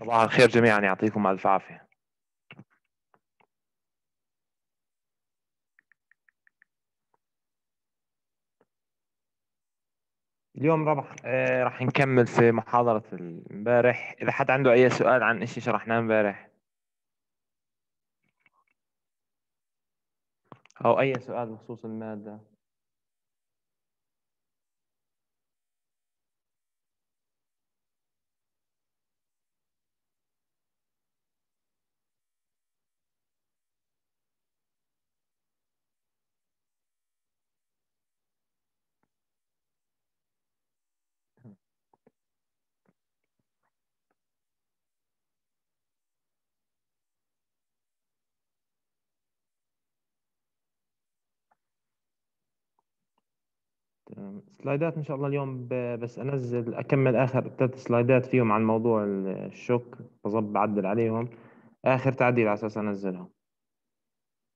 صباح الخير جميعا يعطيكم ألف عافية اليوم ربح آه، راح نكمل في محاضرة امبارح إذا حد عنده أي سؤال عن إشي شرحناه امبارح أو أي سؤال بخصوص المادة سلايدات ان شاء الله اليوم بس انزل اكمل اخر ثلاث سلايدات فيهم عن موضوع الشوك بظبط بعدل عليهم اخر تعديل على اساس انزلهم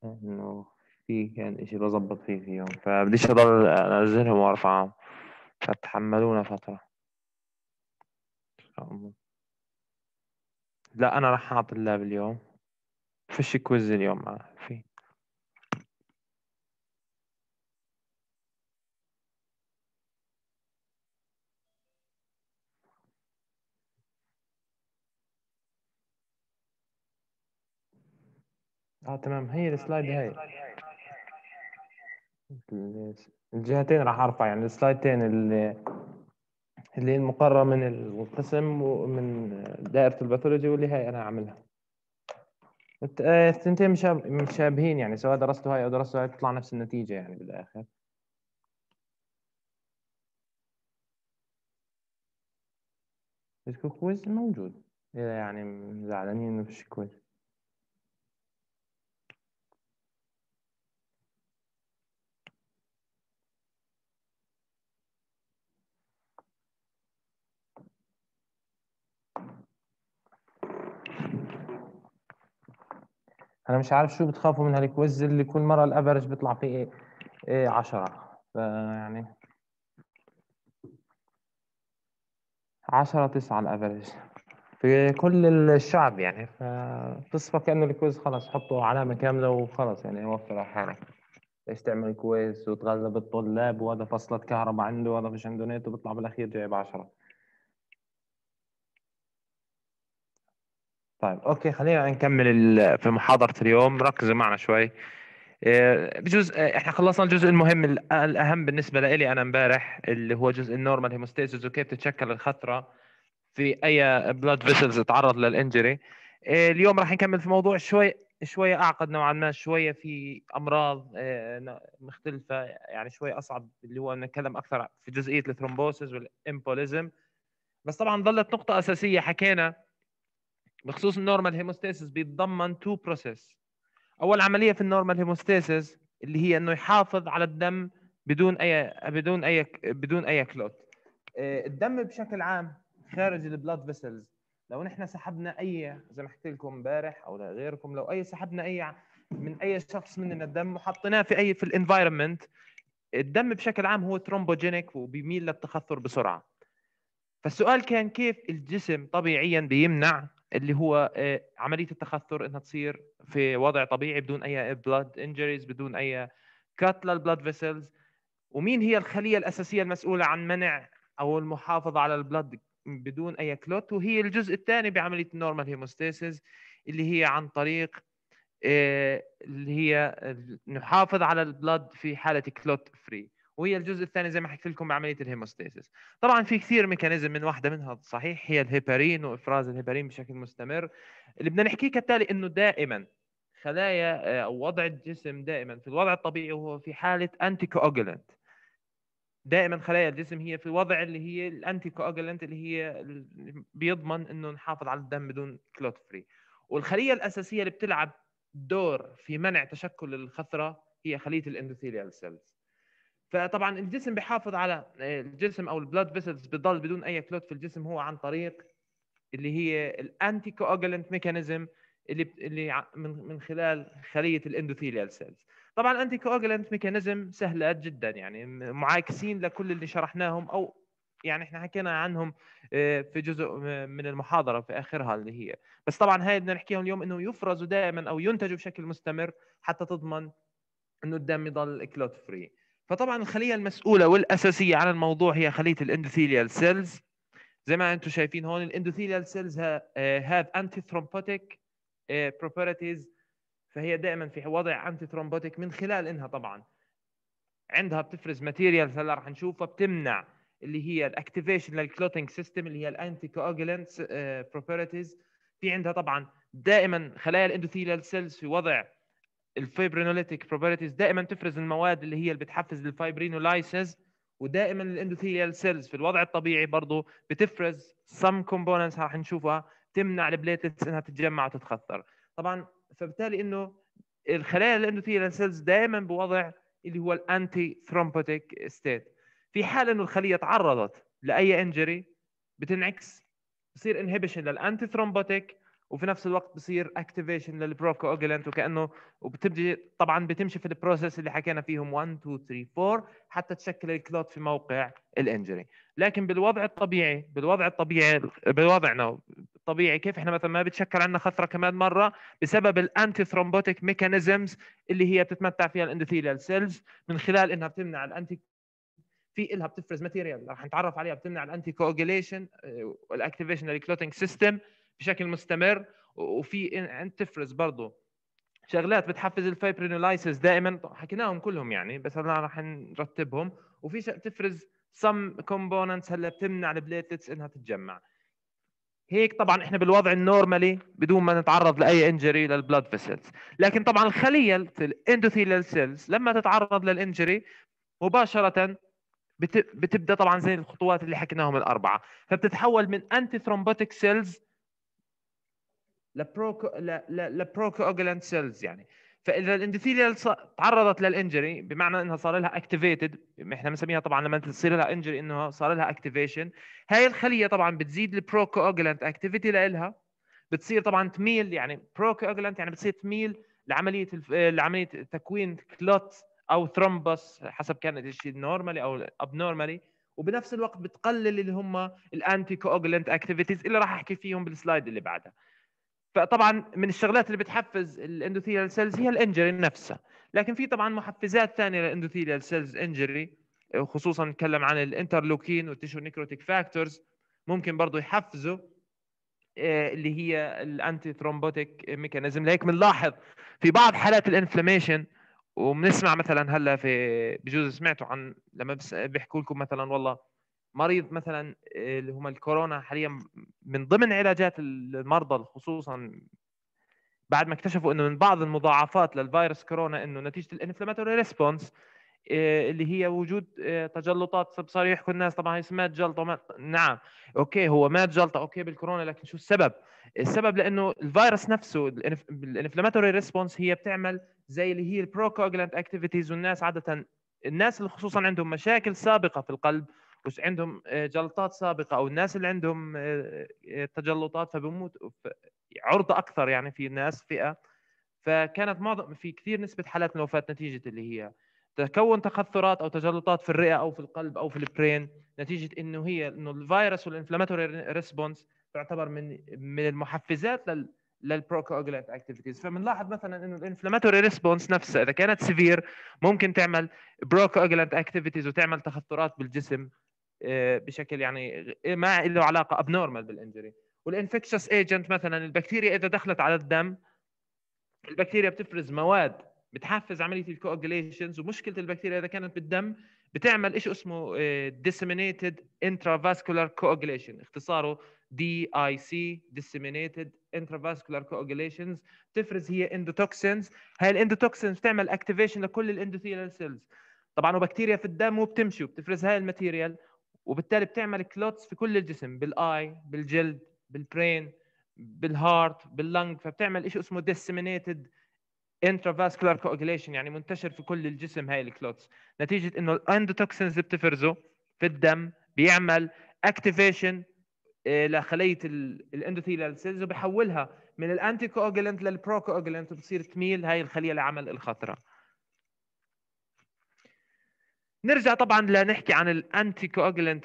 انه في كان شيء بظبط فيه فيهم فبديش اضل انزلهم وارفعهم فتحملونا فتره ان شاء الله لا انا راح اعطي اللاب اليوم فيش كويز اليوم في اه تمام هي السلايد هاي الجهتين راح ارفع يعني السلايدتين اللي اللي المقرره من القسم ومن دائره الباثولوجي واللي هاي انا عاملها آه، الثنتين مشابهين يعني سواء درستوا هاي او درستوا هاي تطلع نفس النتيجه يعني بالاخر الكويز موجود إيه، يعني زعلانين انه فيش كويز انا مش عارف شو بتخافوا من هالكويز اللي كل مره الافرج بيطلع فيه ايه, إيه 10 فيعني 10 9 الافرج في كل الشعب يعني فتصفى كانه الكويز خلص حطوا علامه كامله وخلص يعني وفر على حالك ليش تعمل كويس وتغلب الطلاب وهذا فصلت كهرباء عنده وهذا مش عنده نت وبيطلع بالاخير جايب 10 طيب اوكي خلينا نكمل في محاضره اليوم ركزوا معنا شوي آه، بجوز بجزء آه، احنا خلصنا الجزء المهم الاهم بالنسبه لي انا امبارح اللي هو جزء النورمال هيموستيسز وكيف تتشكل الخطره في اي بلاد فيسلز تعرض للانجري آه، اليوم راح نكمل في موضوع شوي شويه اعقد نوعا ما شويه في امراض مختلفه يعني شويه اصعب اللي هو نتكلم اكثر في جزئيه الثرومبوسيس والامبوليزم بس طبعا ظلت نقطه اساسيه حكينا بخصوص النورمال هيموستاسيس بيتضمن تو بروسيس اول عمليه في النورمال هيموستاسيس اللي هي انه يحافظ على الدم بدون اي بدون اي بدون اي كلوت آه، الدم بشكل عام خارج البلاد فيسلز لو نحن سحبنا اي زي ما حكيت لكم امبارح او لغيركم لو اي سحبنا اي من اي شخص مننا الدم وحطيناه في اي في الانفايرمنت الدم بشكل عام هو ترومبوجينيك وبيميل للتخثر بسرعه فالسؤال كان كيف الجسم طبيعيا بيمنع اللي هو آه، عمليه التخثر انها تصير في وضع طبيعي بدون اي بلاد انجريز بدون اي كات للبلاد فيسلز ومين هي الخليه الاساسيه المسؤوله عن منع او المحافظه على البلاد بدون اي كلوت وهي الجزء الثاني بعمليه النورمال هيموستاسيس اللي هي عن طريق آه، اللي هي نحافظ على البلاد في حاله كلوت فري وهي الجزء الثاني زي ما حكيت لكم بعمليه الهيموستاسيس طبعا في كثير ميكانيزم من واحده منها صحيح هي الهيبارين وافراز الهيبارين بشكل مستمر اللي بدنا نحكيه كالتالي انه دائما خلايا آه، او وضع الجسم دائما في الوضع الطبيعي وهو في حاله انتي كواجولنت دائما خلايا الجسم هي في وضع اللي هي الانتي كواجولنت اللي هي بيضمن انه نحافظ على الدم بدون كلوت فري والخليه الاساسيه اللي بتلعب دور في منع تشكل الخثره هي خليه الاندوثيليال سيلز فطبعا الجسم بيحافظ على آه، الجسم او البلاد فيسلز بضل بدون اي كلوت في الجسم هو عن طريق اللي هي الانتي كوجلنت ميكانيزم اللي اللي من خلال خليه الاندوثيليال سيلز طبعا الانتي كوجلنت ميكانيزم سهله جدا يعني معاكسين لكل اللي شرحناهم او يعني احنا حكينا عنهم آه، في جزء آه، من المحاضره في اخرها اللي هي بس طبعا هاي بدنا نحكيهم اليوم انه يفرزوا دائما او ينتجوا بشكل مستمر حتى تضمن انه الدم يضل كلوت فري فطبعا الخليه المسؤوله والاساسيه عن الموضوع هي خليه الاندوثيليال سيلز زي ما انتم شايفين هون الاندوثيليال سيلز هاف انتي ثرومبوتيك بروبرتيز فهي دائما في وضع انتي ثرومبوتيك من خلال انها طبعا عندها بتفرز ماتيريالز هلا رح نشوفها بتمنع اللي هي الاكتيفيشن للكلوتينج سيستم اللي هي الانتي كواجولانت بروبرتيز في عندها طبعا دائما خلايا الاندوثيليال سيلز في وضع الفيبرينوليتيك بروبرتيز دائما تفرز المواد اللي هي اللي بتحفز الفايبرينولايسز ودائما الاندوثيليال سيلز في الوضع الطبيعي برضه بتفرز سم كومبوننتس راح نشوفها تمنع البليتلتس انها تتجمع وتتخثر طبعا فبالتالي انه الخلايا الاندوثيليال سيلز دائما بوضع اللي هو الانتي ثرومبوتيك ستيت في حال انه الخليه تعرضت لاي انجري بتنعكس بصير انهبيشن للانتي ثرومبوتيك وفي نفس الوقت بصير اكتيفيشن للبروكو اوجلنت وكانه وبتبدي طبعا بتمشي في البروسيس اللي حكينا فيهم 1 2 3 4 حتى تشكل الكلوت في موقع الانجري لكن بالوضع الطبيعي بالوضع الطبيعي بوضعنا الطبيعي كيف احنا مثلا ما بتشكل عندنا خثره كمان مره بسبب الانتي ثرومبوتيك ميكانيزمز اللي هي بتتمتع فيها الاندوثيليال سيلز من خلال انها بتمنع الانتي في الها بتفرز ماتيريال رح نتعرف عليها بتمنع الانتي كوجليشن والاكتيفيشن للكلوتنج سيستم بشكل مستمر وفي انت تفرز برضه شغلات بتحفز الفايبرينولايسيس دائما حكيناهم كلهم يعني بس هلا رح نرتبهم وفي تفرز سم كومبوننتس هلا بتمنع البليتلتس انها تتجمع هيك طبعا احنا بالوضع النورمالي بدون ما نتعرض لاي انجري للبلاد فيسلز لكن طبعا الخليه الاندوثيلال سيلز لما تتعرض للانجري مباشره بتبدا طبعا زي الخطوات اللي حكيناهم الاربعه فبتتحول من انتي ثرومبوتيك سيلز لبروكو اوجلاند سيلز يعني فاذا الاندثيليال تعرضت للانجري بمعنى انها صار لها اكتيفيتد احنا بنسميها طبعا لما تصير لها انجري انه صار لها اكتيفيشن هاي الخليه طبعا بتزيد البروكو اوجلاند اكتيفيتي لها بتصير طبعا تميل يعني بروكو اوجلاند يعني بتصير تميل لعمليه الف... لعمليه تكوين كلوت او ثرومبوس حسب كان الشيء نورمالي او ابنورمالي وبنفس الوقت بتقلل اللي هم الانتي كوجلنت اكتيفيتيز اللي راح احكي فيهم بالسلايد اللي بعدها فطبعا من الشغلات اللي بتحفز الاندوثيليال سيلز هي الانجري نفسها لكن في طبعا محفزات ثانيه للاندوثيليال سيلز انجري خصوصا نتكلم عن الانترلوكين والتيشو نيكروتيك فاكتورز ممكن برضه يحفزوا آه، اللي هي الانتي ثرومبوتيك ميكانيزم لهيك بنلاحظ في بعض حالات الانفلاميشن وبنسمع مثلا هلا في بجوز سمعتوا عن لما بيحكوا لكم مثلا والله مريض مثلا اللي هم الكورونا حاليا من ضمن علاجات المرضى خصوصا بعد ما اكتشفوا انه من بعض المضاعفات للفيروس كورونا انه نتيجه الانفلاماتوري ريسبونس آه، اللي هي وجود آه، تجلطات صار يحكوا الناس طبعا هي مات جلطه مات نعم اوكي هو مات جلطه اوكي بالكورونا لكن شو السبب؟ السبب لانه الفيروس نفسه الانفلاماتوري ريسبونس هي بتعمل زي اللي هي البروكوجلانت اكتيفيتيز والناس عاده الناس اللي خصوصا عندهم مشاكل سابقه في القلب وش عندهم آه، جلطات سابقه او الناس اللي عندهم آه، آه، تجلطات فبموت عرضه اكثر يعني في ناس فئه فكانت معظم في كثير نسبه حالات الوفاه نتيجه اللي هي تكون تخثرات او تجلطات في الرئه او في القلب او في البرين نتيجه انه هي انه الفيروس والانفلاماتوري ريسبونس تعتبر من من المحفزات لل للبروكوجلانت اكتيفيتيز فبنلاحظ مثلا انه الانفلاماتوري ريسبونس نفسها اذا كانت سيفير ممكن تعمل بروكوجلانت اكتيفيتيز وتعمل تخثرات بالجسم آه، بشكل يعني ما له علاقه ابنورمال بالانجري والانفكشس ايجنت مثلا البكتيريا اذا دخلت على الدم البكتيريا بتفرز مواد بتحفز عمليه الكواجوليشنز ومشكله البكتيريا اذا كانت بالدم بتعمل شيء اسمه آه، disseminated intravascular coagulation اختصاره دي اي سي disseminated intravascular Coagulation بتفرز هي اندوتوكسينز هاي الاندوتوكسينز بتعمل اكتيفيشن لكل الاندوثيلال سيلز طبعا وبكتيريا في الدم وبتمشي وبتفرز هاي الماتيريال وبالتالي بتعمل كلوتس في كل الجسم بالاي بالجلد بالبرين بالهارت باللنج فبتعمل شيء اسمه disseminated intravascular coagulation يعني منتشر في كل الجسم هاي الكلوتس نتيجه انه الاندوتوكسينز بتفرزه في الدم بيعمل اكتيفيشن آه، لخليه الاندوثيلال سيلز وبحولها من الانتي كوجلنت للبرو كوجلنت وبتصير تميل هاي الخليه لعمل الخطره نرجع طبعا لنحكي عن الانتي آه، كوجلنت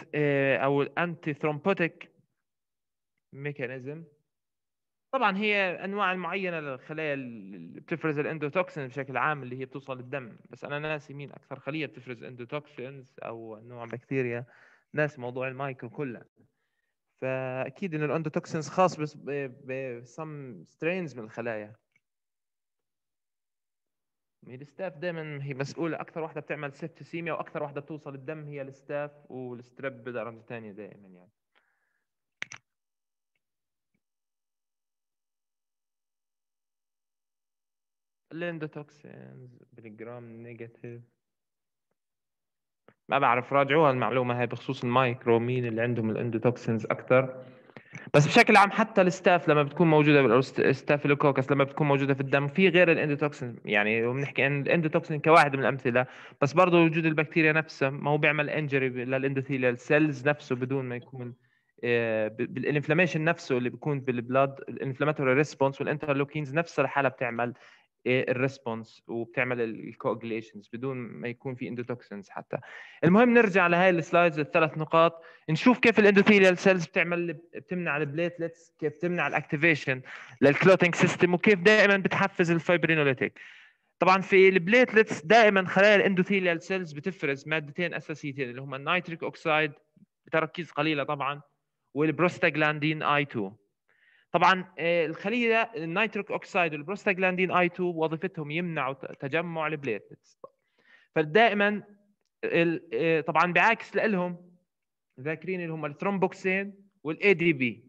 او الانتي ثرومبوتيك ميكانيزم طبعا هي انواع معينه للخلايا اللي بتفرز الاندوتوكسين بشكل عام اللي هي بتوصل للدم بس انا ناسي مين اكثر خليه بتفرز اندوتوكسينز او نوع بكتيريا ناسي موضوع المايكرو كله فاكيد ان الاندوتوكسينز خاص بسم سترينز من الخلايا الستاف دائما هي مسؤوله اكثر واحده بتعمل سيبتسيميا واكثر واحده بتوصل الدم هي الستاف والستريب بدرجه ثانيه دائما يعني الاندوتوكسينز بالجرام نيجاتيف ما بعرف راجعوها المعلومه هاي بخصوص المايكرو مين اللي عندهم الاندوتوكسينز اكثر بس بشكل عام حتى الستاف لما بتكون موجوده الستافيلوكوكس لما بتكون موجوده في الدم في غير الاندوتوكسين يعني وبنحكي عن الاندوتوكسين كواحد من الامثله بس برضه وجود البكتيريا نفسها ما هو بيعمل انجري للاندوثيليال سيلز نفسه بدون ما يكون آه، بالانفلاميشن نفسه اللي بيكون بالبلاد الانفلاماتوري ريسبونس والانترلوكينز نفسها لحالها بتعمل إيه، الريسبونس وبتعمل الكوجليشنز بدون ما يكون في اندوتوكسنز حتى المهم نرجع لهي السلايدز الثلاث نقاط نشوف كيف الاندوثيليال سيلز بتعمل بتمنع البليتلتس كيف بتمنع الاكتيفيشن للكلوتينج سيستم وكيف دائما بتحفز الفايبرينوليتيك طبعا في البليتلتس دائما خلايا الاندوثيليال سيلز بتفرز مادتين اساسيتين اللي هما النيتريك اوكسايد بتركيز قليله طبعا والبروستاجلاندين اي 2 طبعا آه، الخليه ده النيتريك اوكسايد والبروستاجلاندين اي 2 وظيفتهم يمنعوا تجمع البليتلتس فدائما آه، طبعا بعكس لهم ذاكرين اللي هم الثرومبوكسين والاي دي بي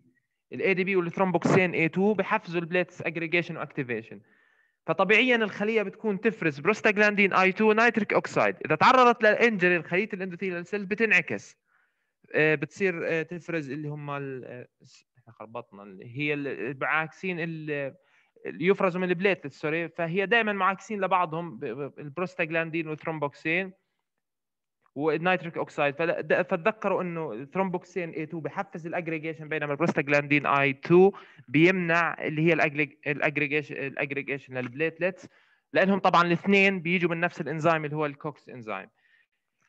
الاي دي بي والثرومبوكسين اي 2 بحفزوا البليتس اجريجيشن واكتيفيشن فطبيعيا الخليه بتكون تفرز بروستاجلاندين اي 2 نيتريك اوكسايد اذا تعرضت للانجري الخليه الاندوثيليال سيل بتنعكس آه، بتصير تفرز اللي هم احنا خربطنا هي اللي يفرزوا من البليتلت سوري فهي دائما معاكسين لبعضهم البروستاجلاندين والثرومبوكسين والنيتريك اوكسيد فتذكروا انه الثرومبوكسين اي 2 بحفز الاجريجيشن بينما البروستاجلاندين اي 2 بيمنع اللي هي الاجريجيشن الاجريجيشن للبليتلتس لانهم طبعا الاثنين بيجوا من نفس الانزيم اللي هو الكوكس انزيم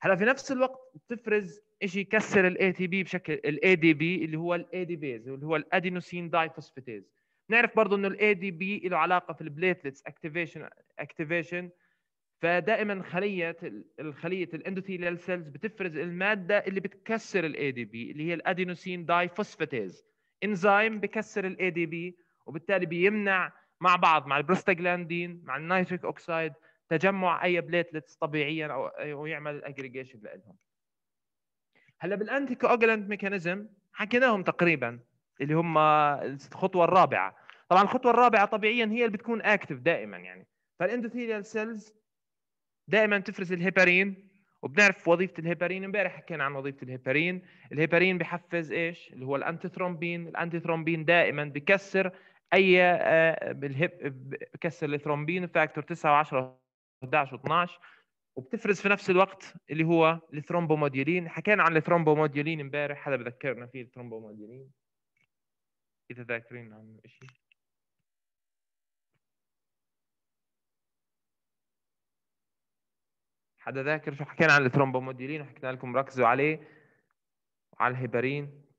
هلا في نفس الوقت بتفرز شيء يكسر الاي تي بي بشكل الاي دي بي اللي هو الاي دي بيز اللي هو الادينوسين دايفوسفيتيز بنعرف برضه انه الاي دي بي له علاقه في البليتلتس اكتيفيشن اكتيفيشن فدائما خليه الخليه الاندوثيليال سيلز بتفرز الماده اللي بتكسر الاي دي بي اللي هي الادينوسين فوسفاتيز انزيم بكسر الاي دي بي وبالتالي بيمنع مع بعض مع البروستاجلاندين مع النيتريك اوكسايد تجمع اي بليتلتس طبيعيا او ويعمل الاجريجيشن لهم هلا بالانتي كوجلانت ميكانيزم حكيناهم تقريبا اللي هم الخطوه الرابعه طبعا الخطوه الرابعه طبيعيا هي اللي بتكون اكتف دائما يعني فالاندوثيليال سيلز دائما تفرز الهيبارين وبنعرف وظيفه الهيبارين امبارح حكينا عن وظيفه الهيبارين الهيبارين بحفز ايش اللي هو الانتيثرومبين الانتيثرومبين دائما بكسر اي آه، بالهب بكسر الثرومبين فاكتور 9 و10 و11 و12 وبتفرز في نفس الوقت اللي هو الثرومبوموديولين حكينا عن الثرومبوموديولين امبارح حدا بذكرنا فيه الثرومبوموديولين اذا ذاكرين عنه شيء حدا ذاكر شو حكينا عن الثرومبوموديولين وحكينا لكم ركزوا عليه وعلى الهيبرين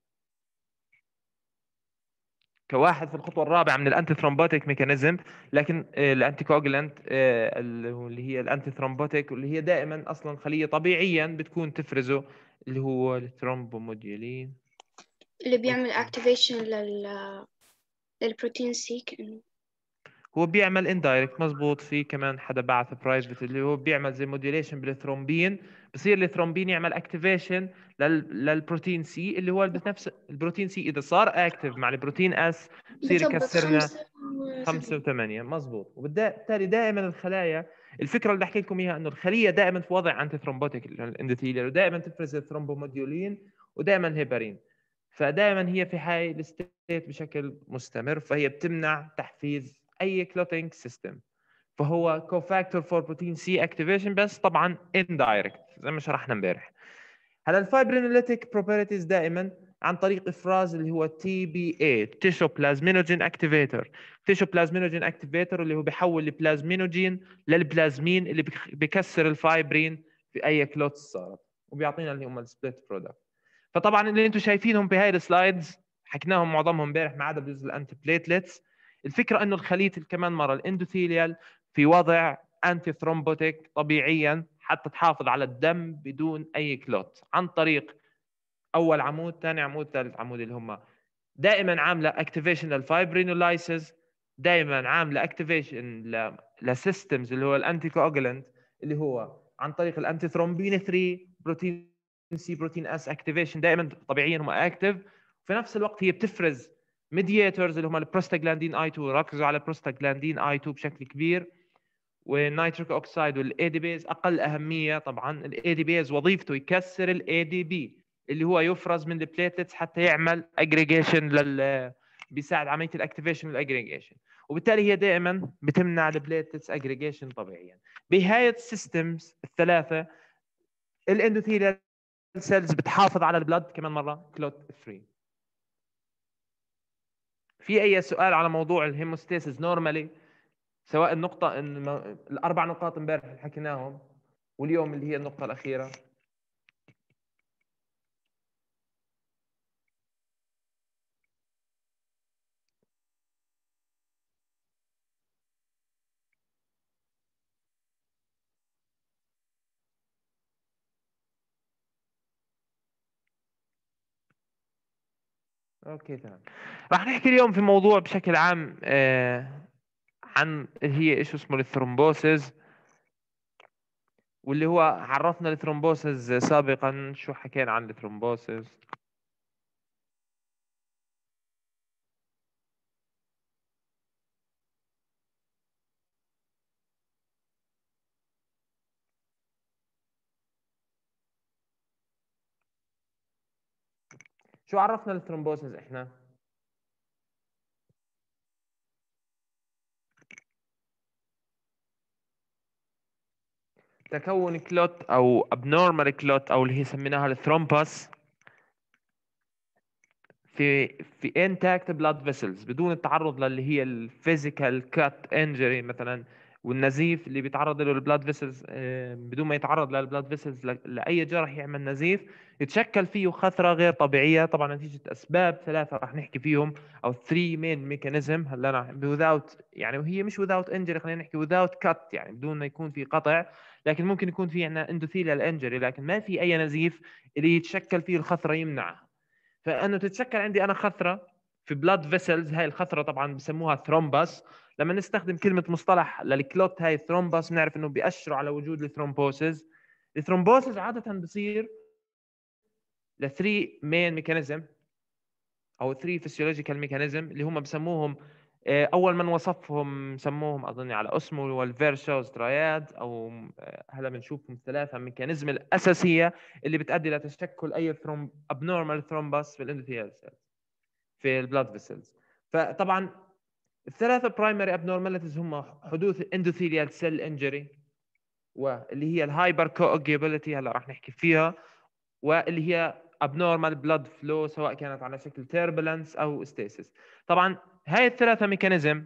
كواحد في الخطوه الرابعه من الانتي ثرومبوتيك ميكانيزم لكن آه، الانتي كوجلانت آه، اللي هي الانتي ثرومبوتيك واللي هي دائما اصلا خليه طبيعيا بتكون تفرزه اللي هو الثرومبوموديولين اللي بيعمل اكتيفيشن لل للبروتين سي كانه هو بيعمل اندايركت مزبوط في كمان حدا بعث برايفت اللي هو بيعمل زي موديليشن بالثرومبين بصير الثرومبين يعمل اكتيفيشن لل... للبروتين سي اللي هو بنفس البروتين سي اذا صار اكتف مع البروتين اس بصير يكسرنا 5 و8 مزبوط وبالتالي دائما الخلايا الفكره اللي بحكي لكم اياها انه الخليه دائما في وضع انتي ثرومبوتيك الاندوثيليال ودائما تفرز الثرومبوموديولين ودائما هيبارين فدائما هي في هاي الستيت بشكل مستمر فهي بتمنع تحفيز اي كلوتينج سيستم فهو كوفاكتور فور بروتين سي اكتيفيشن بس طبعا اندايركت زي ما شرحنا امبارح هلا الفايبرينوليتيك بروبرتيز دائما عن طريق افراز اللي هو تي بي اي تيشو بلازمينوجين اكتيفيتر تيشو بلازمينوجين اكتيفيتر اللي هو بيحول البلازمينوجين للبلازمين اللي بكسر الفايبرين في اي كلوتس صارت وبيعطينا اللي هم السبليت برودكت فطبعا اللي انتم شايفينهم بهاي السلايدز حكيناهم معظمهم امبارح ما عدا بجزء الانتي بليتلتس الفكره انه الخليه كمان مره الاندوثيليال في وضع انتي ثرومبوتيك طبيعيا حتى تحافظ على الدم بدون اي كلوت عن طريق اول عمود ثاني عمود ثالث عمود اللي هم دائما عامله اكتيفيشن للفايبرينولايسز دائما عامله اكتيفيشن لسيستمز اللي هو الانتي كواجولنت اللي هو عن طريق الانتي ثرومبين 3 بروتين سي بروتين اس اكتيفيشن دائما طبيعيا هم اكتف في نفس الوقت هي بتفرز ميدياتورز اللي هم البروستاجلاندين اي 2 ركزوا على البروستاجلاندين اي 2 بشكل كبير والنيتريك اوكسايد والاي دي بيز اقل اهميه طبعا الاي دي بيز وظيفته يكسر الاي دي بي اللي هو يفرز من البليتلتس حتى يعمل اجريجيشن لل بيساعد عمليه الاكتيفيشن والاجريجيشن وبالتالي هي دائما بتمنع البليتلتس اجريجيشن طبيعيا بهاي السيستمز الثلاثه الاندوثيليال سيلز بتحافظ على البلد كمان مره كلوت فري في اي سؤال على موضوع الهيموستاسيس نورمالي سواء النقطه الاربع نقاط امبارح حكيناهم واليوم اللي هي النقطه الاخيره اوكي تمام راح نحكي اليوم في موضوع بشكل عام آه عن اللي هي ايش اسمه الثرومبوسز واللي هو عرفنا الثرومبوسز سابقا شو حكينا عن الثرومبوسز شو عرفنا الثرومبوسيس احنا؟ تكون كلوت او abnormal كلوت او اللي هي سميناها الثرومبوس في في intact blood vessels بدون التعرض للي هي الفيزيكال كات انجري مثلا والنزيف اللي بيتعرض له البلاد آه، فيسلز بدون ما يتعرض للبلاد فيسلز لاي جرح يعمل نزيف يتشكل فيه خثره غير طبيعيه طبعا نتيجه اسباب ثلاثه راح نحكي فيهم او 3 مين ميكانيزم هلا انا without يعني وهي مش without انجري خلينا نحكي without cut يعني بدون ما يكون في قطع لكن ممكن يكون في عندنا اندوثيليال انجري لكن ما في اي نزيف اللي يتشكل فيه الخثره يمنعها فانه تتشكل عندي انا خثره في بلاد فيسلز هاي الخثره طبعا بسموها ثرومبس لما نستخدم كلمه مصطلح للكلوت هاي الثرومبس بنعرف انه بيأشروا على وجود الثرومبوسز الثرومبوسز عاده بصير ل 3 مين ميكانيزم او 3 فيسيولوجيكال ميكانيزم اللي هم بسموهم آه، اول من وصفهم سموهم اظن على اسمه والفيرشوز تراياد او آه، هلا بنشوفهم ثلاثه ميكانيزم الاساسيه اللي بتؤدي لتشكل اي ثرومب ابنورمال ثرومبوس في الاندوثيال سيلز في البلاد فيسلز فطبعا الثلاثه برايمري ابنورماليتيز هم حدوث الاندوثيليال سيل انجري واللي هي الهايبر كوجيبيليتي هلا راح نحكي فيها واللي هي ابنورمال بلاد فلو سواء كانت على شكل تيربلنس او ستيسيس طبعا هاي الثلاثه ميكانيزم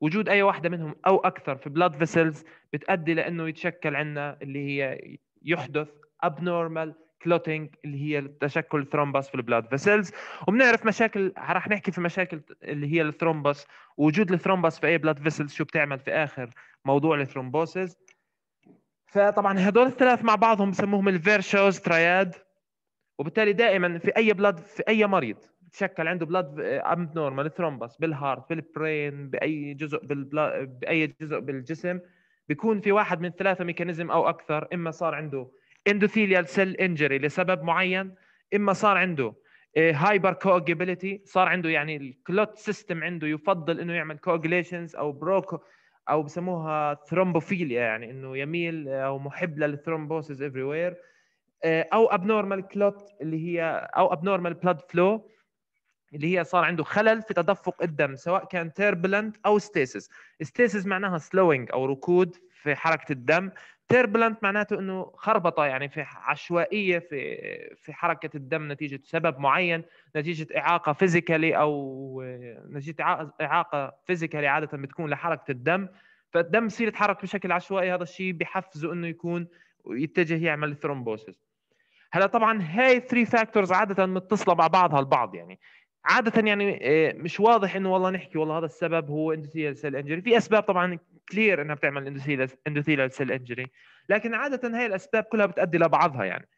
وجود اي واحده منهم او اكثر في بلاد فيسلز بتؤدي لانه يتشكل عندنا اللي هي يحدث ابنورمال كلوتينج اللي هي تشكل ثرومبس في البلاد فيسلز وبنعرف مشاكل راح نحكي في مشاكل اللي هي الثرومبس وجود الثرومبس في اي بلاد فيسلز شو بتعمل في اخر موضوع الثرومبوسز فطبعا هدول الثلاث مع بعضهم بسموهم الفيرشوز تراياد وبالتالي دائما في اي بلاد في اي مريض تشكل عنده بلاد اب نورمال ثرومبس بالهارت بالبرين باي جزء باي جزء بالجسم بيكون في واحد من ثلاثه ميكانيزم او اكثر اما صار عنده اندوثيليال سيل انجري لسبب معين اما صار عنده هايبر آه، كوجيبيليتي صار عنده يعني الكلوت سيستم عنده يفضل انه يعمل كوجليشنز او بروك او بسموها ثرومبوفيليا يعني انه يميل آه، او محب للثرومبوسز افري وير او ابنورمال كلوت اللي هي او ابنورمال بلاد فلو اللي هي صار عنده خلل في تدفق الدم سواء كان تيربلنت او ستيسس ستيسس معناها سلوينج او ركود في حركه الدم تيربلنت معناته انه خربطه يعني في عشوائيه في في حركه الدم نتيجه سبب معين نتيجه اعاقه فيزيكالي او نتيجه اعاقه فيزيكالي عاده بتكون لحركه الدم فالدم بصير يتحرك بشكل عشوائي هذا الشيء بحفزه انه يكون يتجه يعمل ثرومبوسيس هلا طبعا هاي 3 فاكتورز عاده متصله مع بعضها البعض يعني عاده يعني آه، مش واضح انه والله نحكي والله هذا السبب هو اندوثيال سيل انجري في اسباب طبعا كلير انها بتعمل اندوثيلال سيل انجري لكن عاده هي الاسباب كلها بتؤدي لبعضها يعني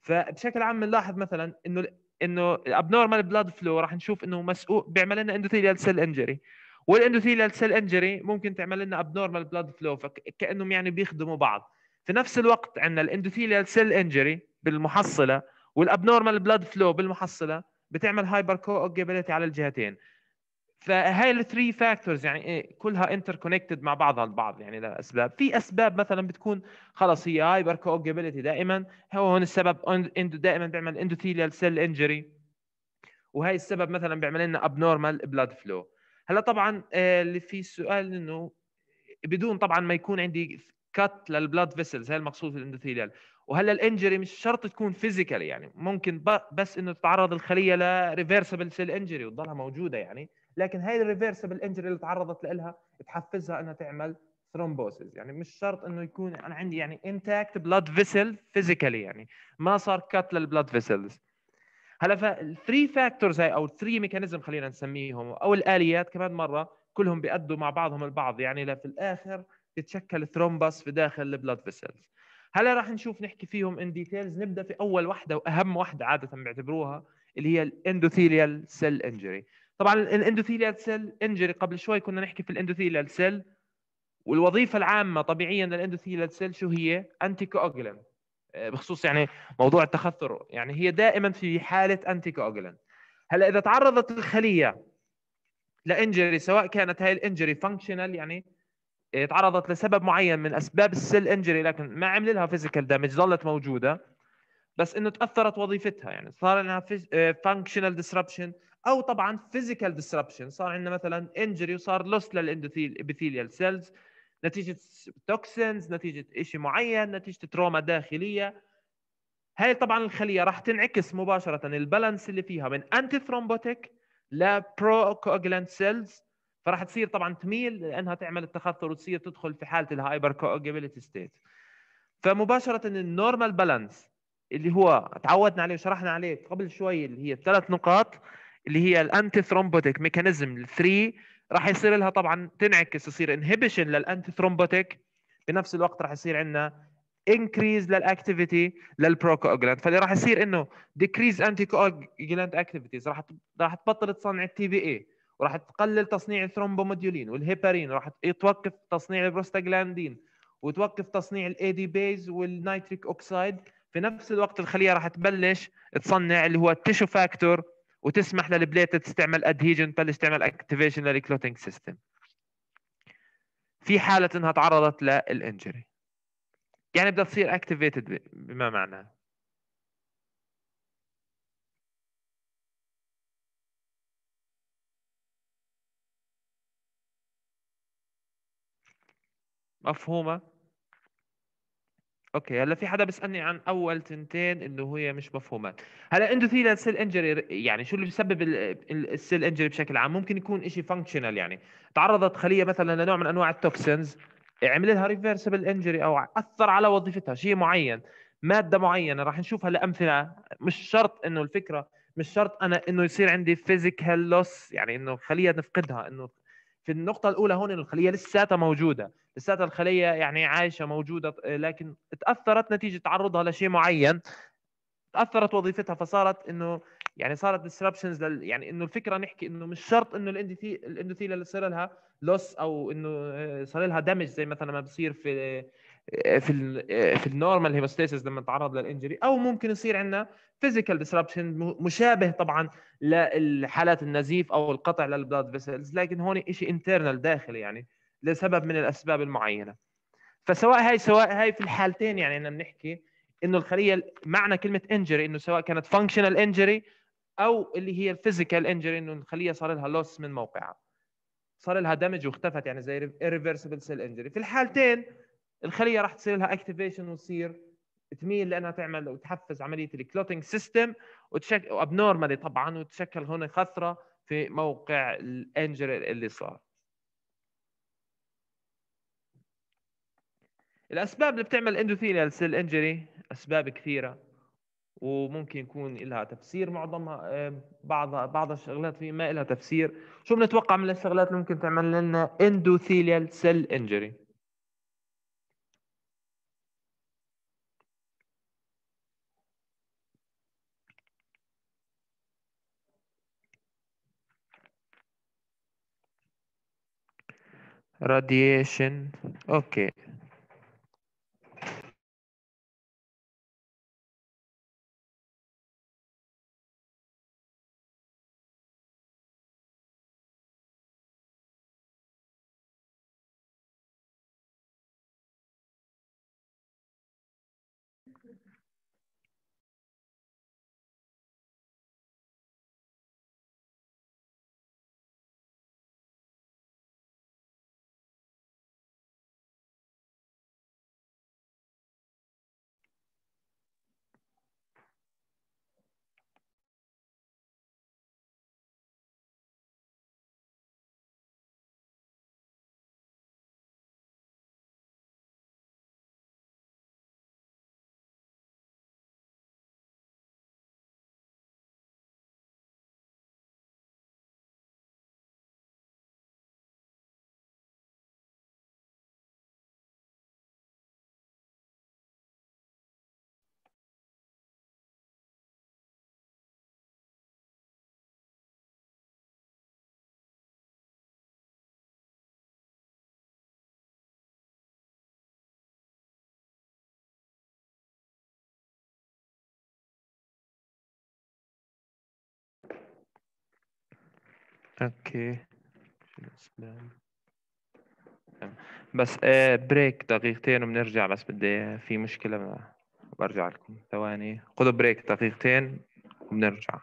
فبشكل عام بنلاحظ مثلا انه انه الابنورمال بلاد فلو راح نشوف انه مسؤول بيعمل لنا اندوثيليال سيل انجري والاندوثيليال سيل انجري ممكن تعمل لنا ابنورمال بلاد فلو فكانهم يعني بيخدموا بعض في نفس الوقت عندنا الاندوثيليال سيل انجري بالمحصله والابنورمال بلاد فلو بالمحصله بتعمل هايبر كوجبيلتي على الجهتين فهاي الثري فاكتورز يعني إيه، كلها انتر كونكتد مع بعضها البعض يعني لاسباب في اسباب مثلا بتكون خلص هي هايبر بركوجابيلتي دائما هو هون السبب اندو دائما بيعمل اندوثيليال سيل انجري وهي السبب مثلا بيعمل لنا ابنورمال بلاد فلو هلا طبعا آه، اللي في سؤال انه بدون طبعا ما يكون عندي كات للبلاد فيسلز هي المقصود في الاندوثيليال وهلا الانجري مش شرط تكون فيزيكال يعني ممكن بس انه تتعرض الخليه لريفرسبل سيل انجري وتضلها موجوده يعني لكن هاي الريفرسبل انجري اللي تعرضت لها تحفزها انها تعمل ثرومبوسز يعني مش شرط انه يكون انا عندي يعني انتاكت بلاد فيسل فيزيكالي يعني ما صار كات للبلاد فيسلز هلا فالثري فاكتورز هاي او الثري ميكانيزم خلينا نسميهم او الاليات كمان مره كلهم بيأدوا مع بعضهم البعض يعني في الاخر تتشكل ثرومبس في داخل البلاد فيسلز هلا راح نشوف نحكي فيهم ان ديتيلز نبدا في اول واحده واهم واحده عاده بيعتبروها اللي هي الاندوثيليال سيل انجري طبعا الاندوثيليال سيل انجري قبل شوي كنا نحكي في الاندوثيليال سيل والوظيفه العامه طبيعيا للاندوثيليال سيل شو هي؟ انتي كوجلان آه، بخصوص يعني موضوع التخثر يعني هي دائما في حاله انتي كوجلان هلا اذا تعرضت الخليه لانجري سواء كانت هاي الانجري فانكشنال يعني آه، تعرضت لسبب معين من اسباب السيل انجري لكن ما عمل لها فيزيكال دامج ظلت موجوده بس انه تاثرت وظيفتها يعني صار لها فانكشنال آه، ديسربشن او طبعا فيزيكال ديسربشن صار عندنا مثلا انجري وصار لوس للاندوثيليال سيلز نتيجه توكسينز نتيجه شيء معين نتيجه تروما داخليه هاي طبعا الخليه راح تنعكس مباشره البالانس اللي فيها من انتي ثرومبوتيك لبرو كوجلانت سيلز فراح تصير طبعا تميل لانها تعمل التخثر وتصير تدخل في حاله الهايبر كوجبيلتي ستيت فمباشره النورمال بالانس اللي هو تعودنا عليه وشرحنا عليه قبل شوي اللي هي الثلاث نقاط اللي هي الانتي ثرومبوتيك ميكانيزم 3 راح يصير لها طبعا تنعكس يصير انهبيشن للانتي ثرومبوتيك بنفس الوقت راح يصير عندنا انكريز للاكتيفيتي للبروكوجلانت فاللي راح يصير انه ديكريز انتي كوجلانت اكتيفيتيز راح راح تبطل تصنع التي بي اي وراح تقلل تصنيع الثرومبوموديولين والهيبارين وراح يتوقف تصنيع البروستاجلاندين وتوقف تصنيع الاي دي بيز والنيتريك اوكسايد في نفس الوقت الخليه راح تبلش تصنع اللي هو التيشو فاكتور وتسمح للبليت تستعمل ادهيجن تبلش تعمل اكتيفيشن للكلوتينج سيستم في حاله انها تعرضت للانجري يعني بدها تصير اكتيفيتد بما معناه مفهومه اوكي هلا في حدا بيسالني عن اول تنتين انه هي مش مفهومات هلا اندوثيلال سيل انجري يعني شو اللي بيسبب السيل انجري بشكل عام ممكن يكون شيء فانكشنال يعني تعرضت خليه مثلا لنوع من انواع التوكسينز عمل لها ريفرسبل انجري او اثر على وظيفتها شيء معين ماده معينه راح نشوف هلا امثله مش شرط انه الفكره مش شرط انا انه يصير عندي فيزيكال لوس يعني انه خليه نفقدها انه في النقطة الأولى هون الخلية لساتها موجودة لساتها الخلية يعني عايشة موجودة لكن تأثرت نتيجة تعرضها لشيء معين تأثرت وظيفتها فصارت إنه يعني صارت disruptions لل يعني إنه الفكرة نحكي إنه مش شرط إنه الاندوثيلة اللي صار لها لوس أو إنه آه، صار لها damage زي مثلا ما بصير في في في النورمال هيموستاسيس لما نتعرض للانجري او ممكن يصير عندنا فيزيكال ديسربشن مشابه طبعا للحالات النزيف او القطع للبلاد فيسلز لكن هون شيء انترنال داخلي يعني لسبب من الاسباب المعينه فسواء هاي سواء هاي في الحالتين يعني احنا بنحكي انه الخليه معنى كلمه انجري انه سواء كانت فانكشنال انجري او اللي هي الفيزيكال انجري انه الخليه صار لها لوس من موقعها صار لها دمج واختفت يعني زي irreversible سيل injury في الحالتين الخليه راح تصير لها اكتيفيشن وتصير تميل لانها تعمل وتحفز عمليه الكلوتنج سيستم وتشكل ابنورمالي طبعا وتشكل هون خثره في موقع الانجر اللي صار الاسباب اللي بتعمل اندوثيليال سيل انجري اسباب كثيره وممكن يكون لها تفسير معظمها بعض بعض الشغلات في ما لها تفسير شو بنتوقع من الشغلات اللي ممكن تعمل لنا اندوثيليال سيل انجري radiation okay اوكي بس آه بريك دقيقتين وبنرجع بس بدي آه، في مشكله برجع لكم ثواني خذوا بريك دقيقتين وبنرجع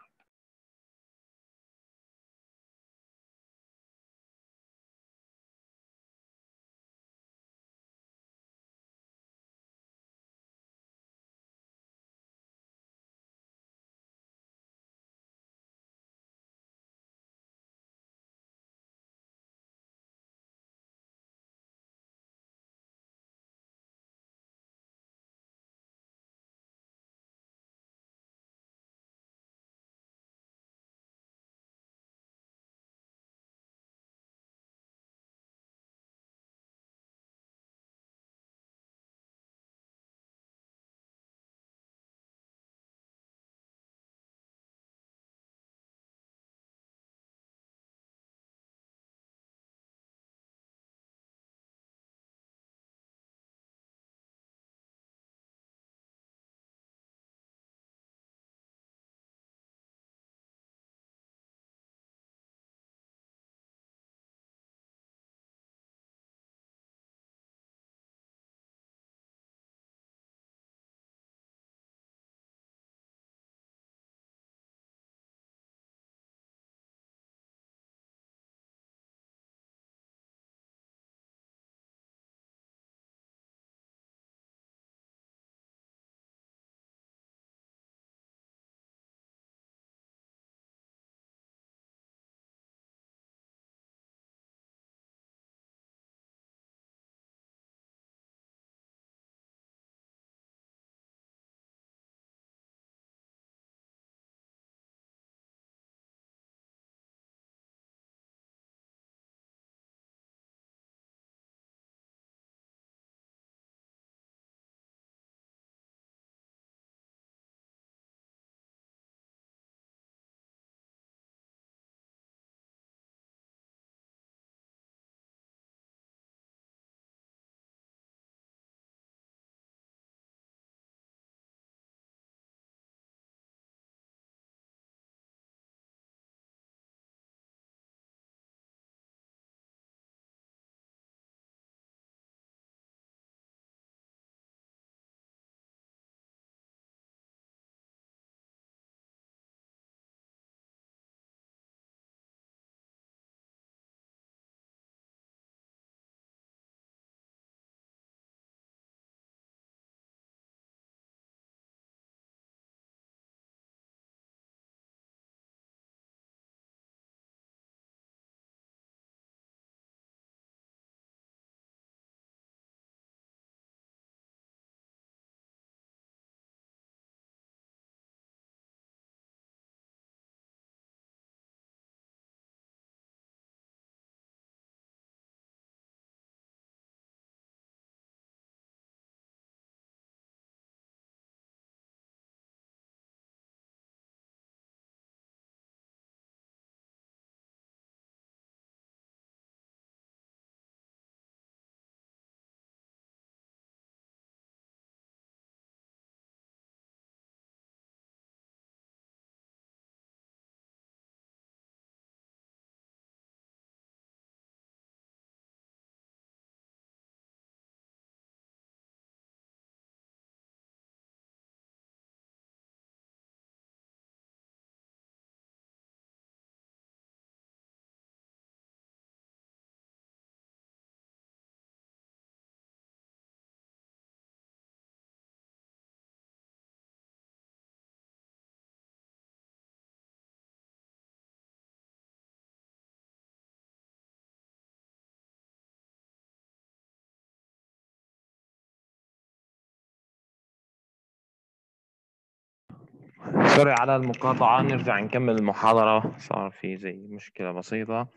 سوري على المقاطعة نرجع نكمل المحاضرة صار في زي مشكلة بسيطة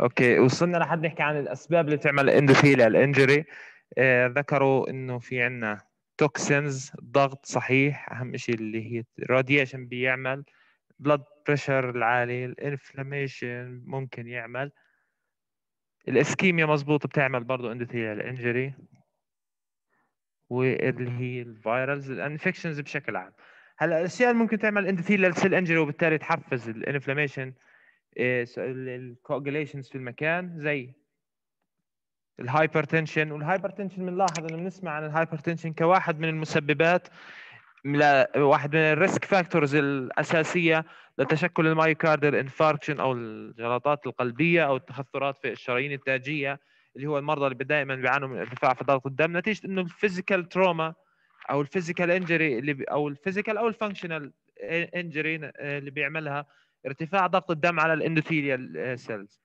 اوكي وصلنا لحد نحكي عن الاسباب اللي تعمل اندوثيليال انجري آه ذكروا انه في عندنا توكسينز ضغط صحيح اهم شيء اللي هي راديشن بيعمل بلاد بريشر العالي الانفلاميشن ممكن يعمل الاسكيميا مزبوط بتعمل برضه اندوثيليال انجري واللي هي الفيرالز الانفكشنز بشكل عام هلا الاشياء اللي ممكن تعمل اندثيل للسيل انجري وبالتالي تحفز الانفلاميشن آه، الكوجليشنز في المكان زي الهايبرتنشن والهايبرتنشن بنلاحظ انه بنسمع عن الهايبرتنشن كواحد من المسببات واحد من الريسك فاكتورز الاساسيه لتشكل المايوكارديال انفاركشن او الجلطات القلبيه او التخثرات في الشرايين التاجيه اللي هو المرضى اللي دائما بيعانوا من ارتفاع في ضغط الدم نتيجه انه الفيزيكال تروما او الفيزيكال انجري اللي او الفيزيكال او الفانكشنال انجري اللي بيعملها ارتفاع ضغط الدم على الاندوثيليال سيلز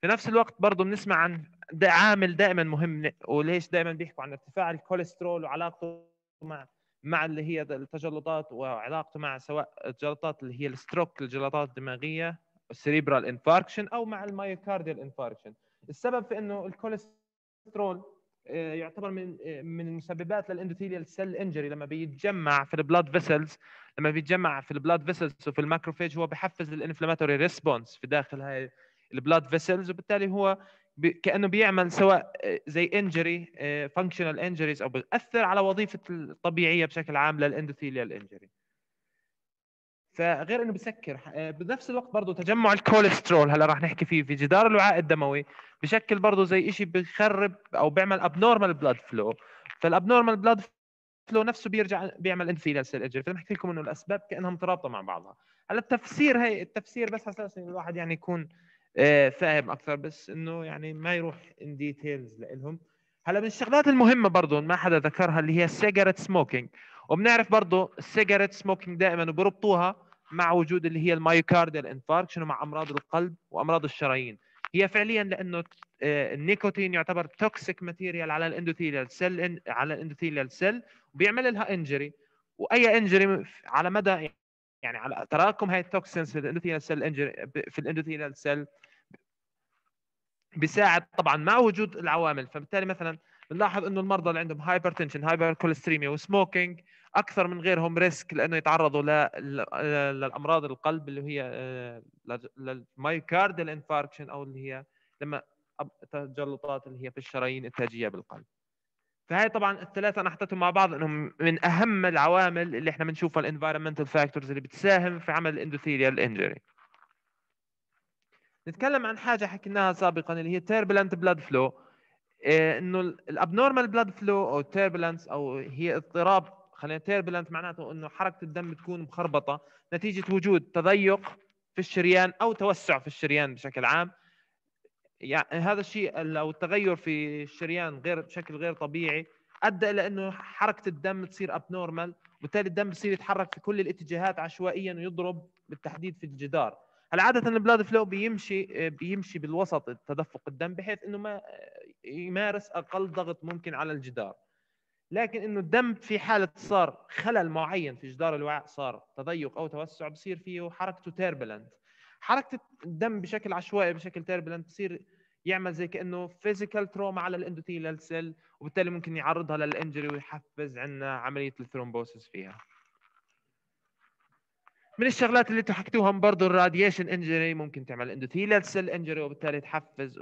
في نفس الوقت برضه بنسمع عن ده عامل دائما مهم وليش دائما بيحكوا عن ارتفاع الكوليسترول وعلاقته مع مع اللي هي التجلطات وعلاقته مع سواء الجلطات اللي هي الستروك الجلطات الدماغيه السريبرال انفاركشن او مع المايوكارديال انفاركشن السبب في انه الكوليسترول آه، يعتبر من آه، من المسببات للاندوثيليال سيل انجري لما بيتجمع في البلاد فيسلز لما بيتجمع في البلاد فيسلز وفي الماكروفيج هو بحفز الانفلاماتوري ريسبونس في داخل هاي البلاد فيسلز وبالتالي هو كانه بيعمل سواء آه، زي انجري فانكشنال انجريز او بياثر على وظيفه الطبيعيه بشكل عام للاندوثيليال انجري فغير انه بسكر آه، بنفس الوقت برضه تجمع الكوليسترول هلا راح نحكي فيه في جدار الوعاء الدموي بشكل برضه زي شيء بخرب او بيعمل ابنورمال بلاد فلو فالابنورمال بلاد فلو نفسه بيرجع بيعمل انفيلانس للاجر فانا بحكي لكم انه الاسباب كانها مترابطه مع بعضها هلا التفسير هي التفسير بس على اساس انه الواحد يعني يكون آه، فاهم اكثر بس انه يعني ما يروح ان ديتيلز لهم هلا من الشغلات المهمه برضه ما حدا ذكرها اللي هي السيجارت سموكينج وبنعرف برضه السيجارت سموكينج دائما وبربطوها مع وجود اللي هي المايوكارديال انفاركشن ومع امراض القلب وامراض الشرايين هي فعليا لانه آه، النيكوتين يعتبر توكسيك ماتيريال على الاندوثيليال سيل على الاندوثيليال سيل وبيعمل لها انجري واي انجري على مدى يعني على تراكم هاي التوكسينز في الاندوثيليال سيل انجري في الاندوثيليال سيل بيساعد طبعا مع وجود العوامل فبالتالي مثلا بنلاحظ انه المرضى اللي عندهم هايبرتنشن هايبر كوليستريميا وسموكينج اكثر من غيرهم ريسك لانه يتعرضوا للامراض القلب اللي هي المايوكاردال آه، انفاركشن او اللي هي لما تجلطات اللي هي في الشرايين التاجيه بالقلب فهي طبعا الثلاثه انا حطيتهم مع بعض انهم من اهم العوامل اللي احنا بنشوفها الانفايرمنتال فاكتورز اللي بتساهم في عمل الاندوثيليال انجري نتكلم عن حاجه حكيناها سابقا اللي هي تيربلنت بلاد فلو انه الابنورمال بلاد فلو او تيربلنس او هي اضطراب خلينا تيربلنت معناته انه حركه الدم بتكون مخربطه نتيجه وجود تضيق في الشريان او توسع في الشريان بشكل عام يعني هذا الشيء او التغير في الشريان غير بشكل غير طبيعي ادى الى انه حركه الدم تصير اب نورمال وبالتالي الدم بصير يتحرك في كل الاتجاهات عشوائيا ويضرب بالتحديد في الجدار هلا عاده البلاد فلو بيمشي بيمشي بالوسط تدفق الدم بحيث انه ما يمارس اقل ضغط ممكن على الجدار لكن انه الدم في حاله صار خلل معين في جدار الوعاء صار تضيق او توسع بصير فيه حركته تيربلنت حركه الدم بشكل عشوائي بشكل تيربلنت بصير يعمل زي كانه فيزيكال تروما على الاندوثيلال سيل وبالتالي ممكن يعرضها للانجري ويحفز عندنا عمليه الثرومبوسيس فيها من الشغلات اللي تحكتوهم برضه الراديشن انجري ممكن تعمل اندوثيلال سيل انجري وبالتالي تحفز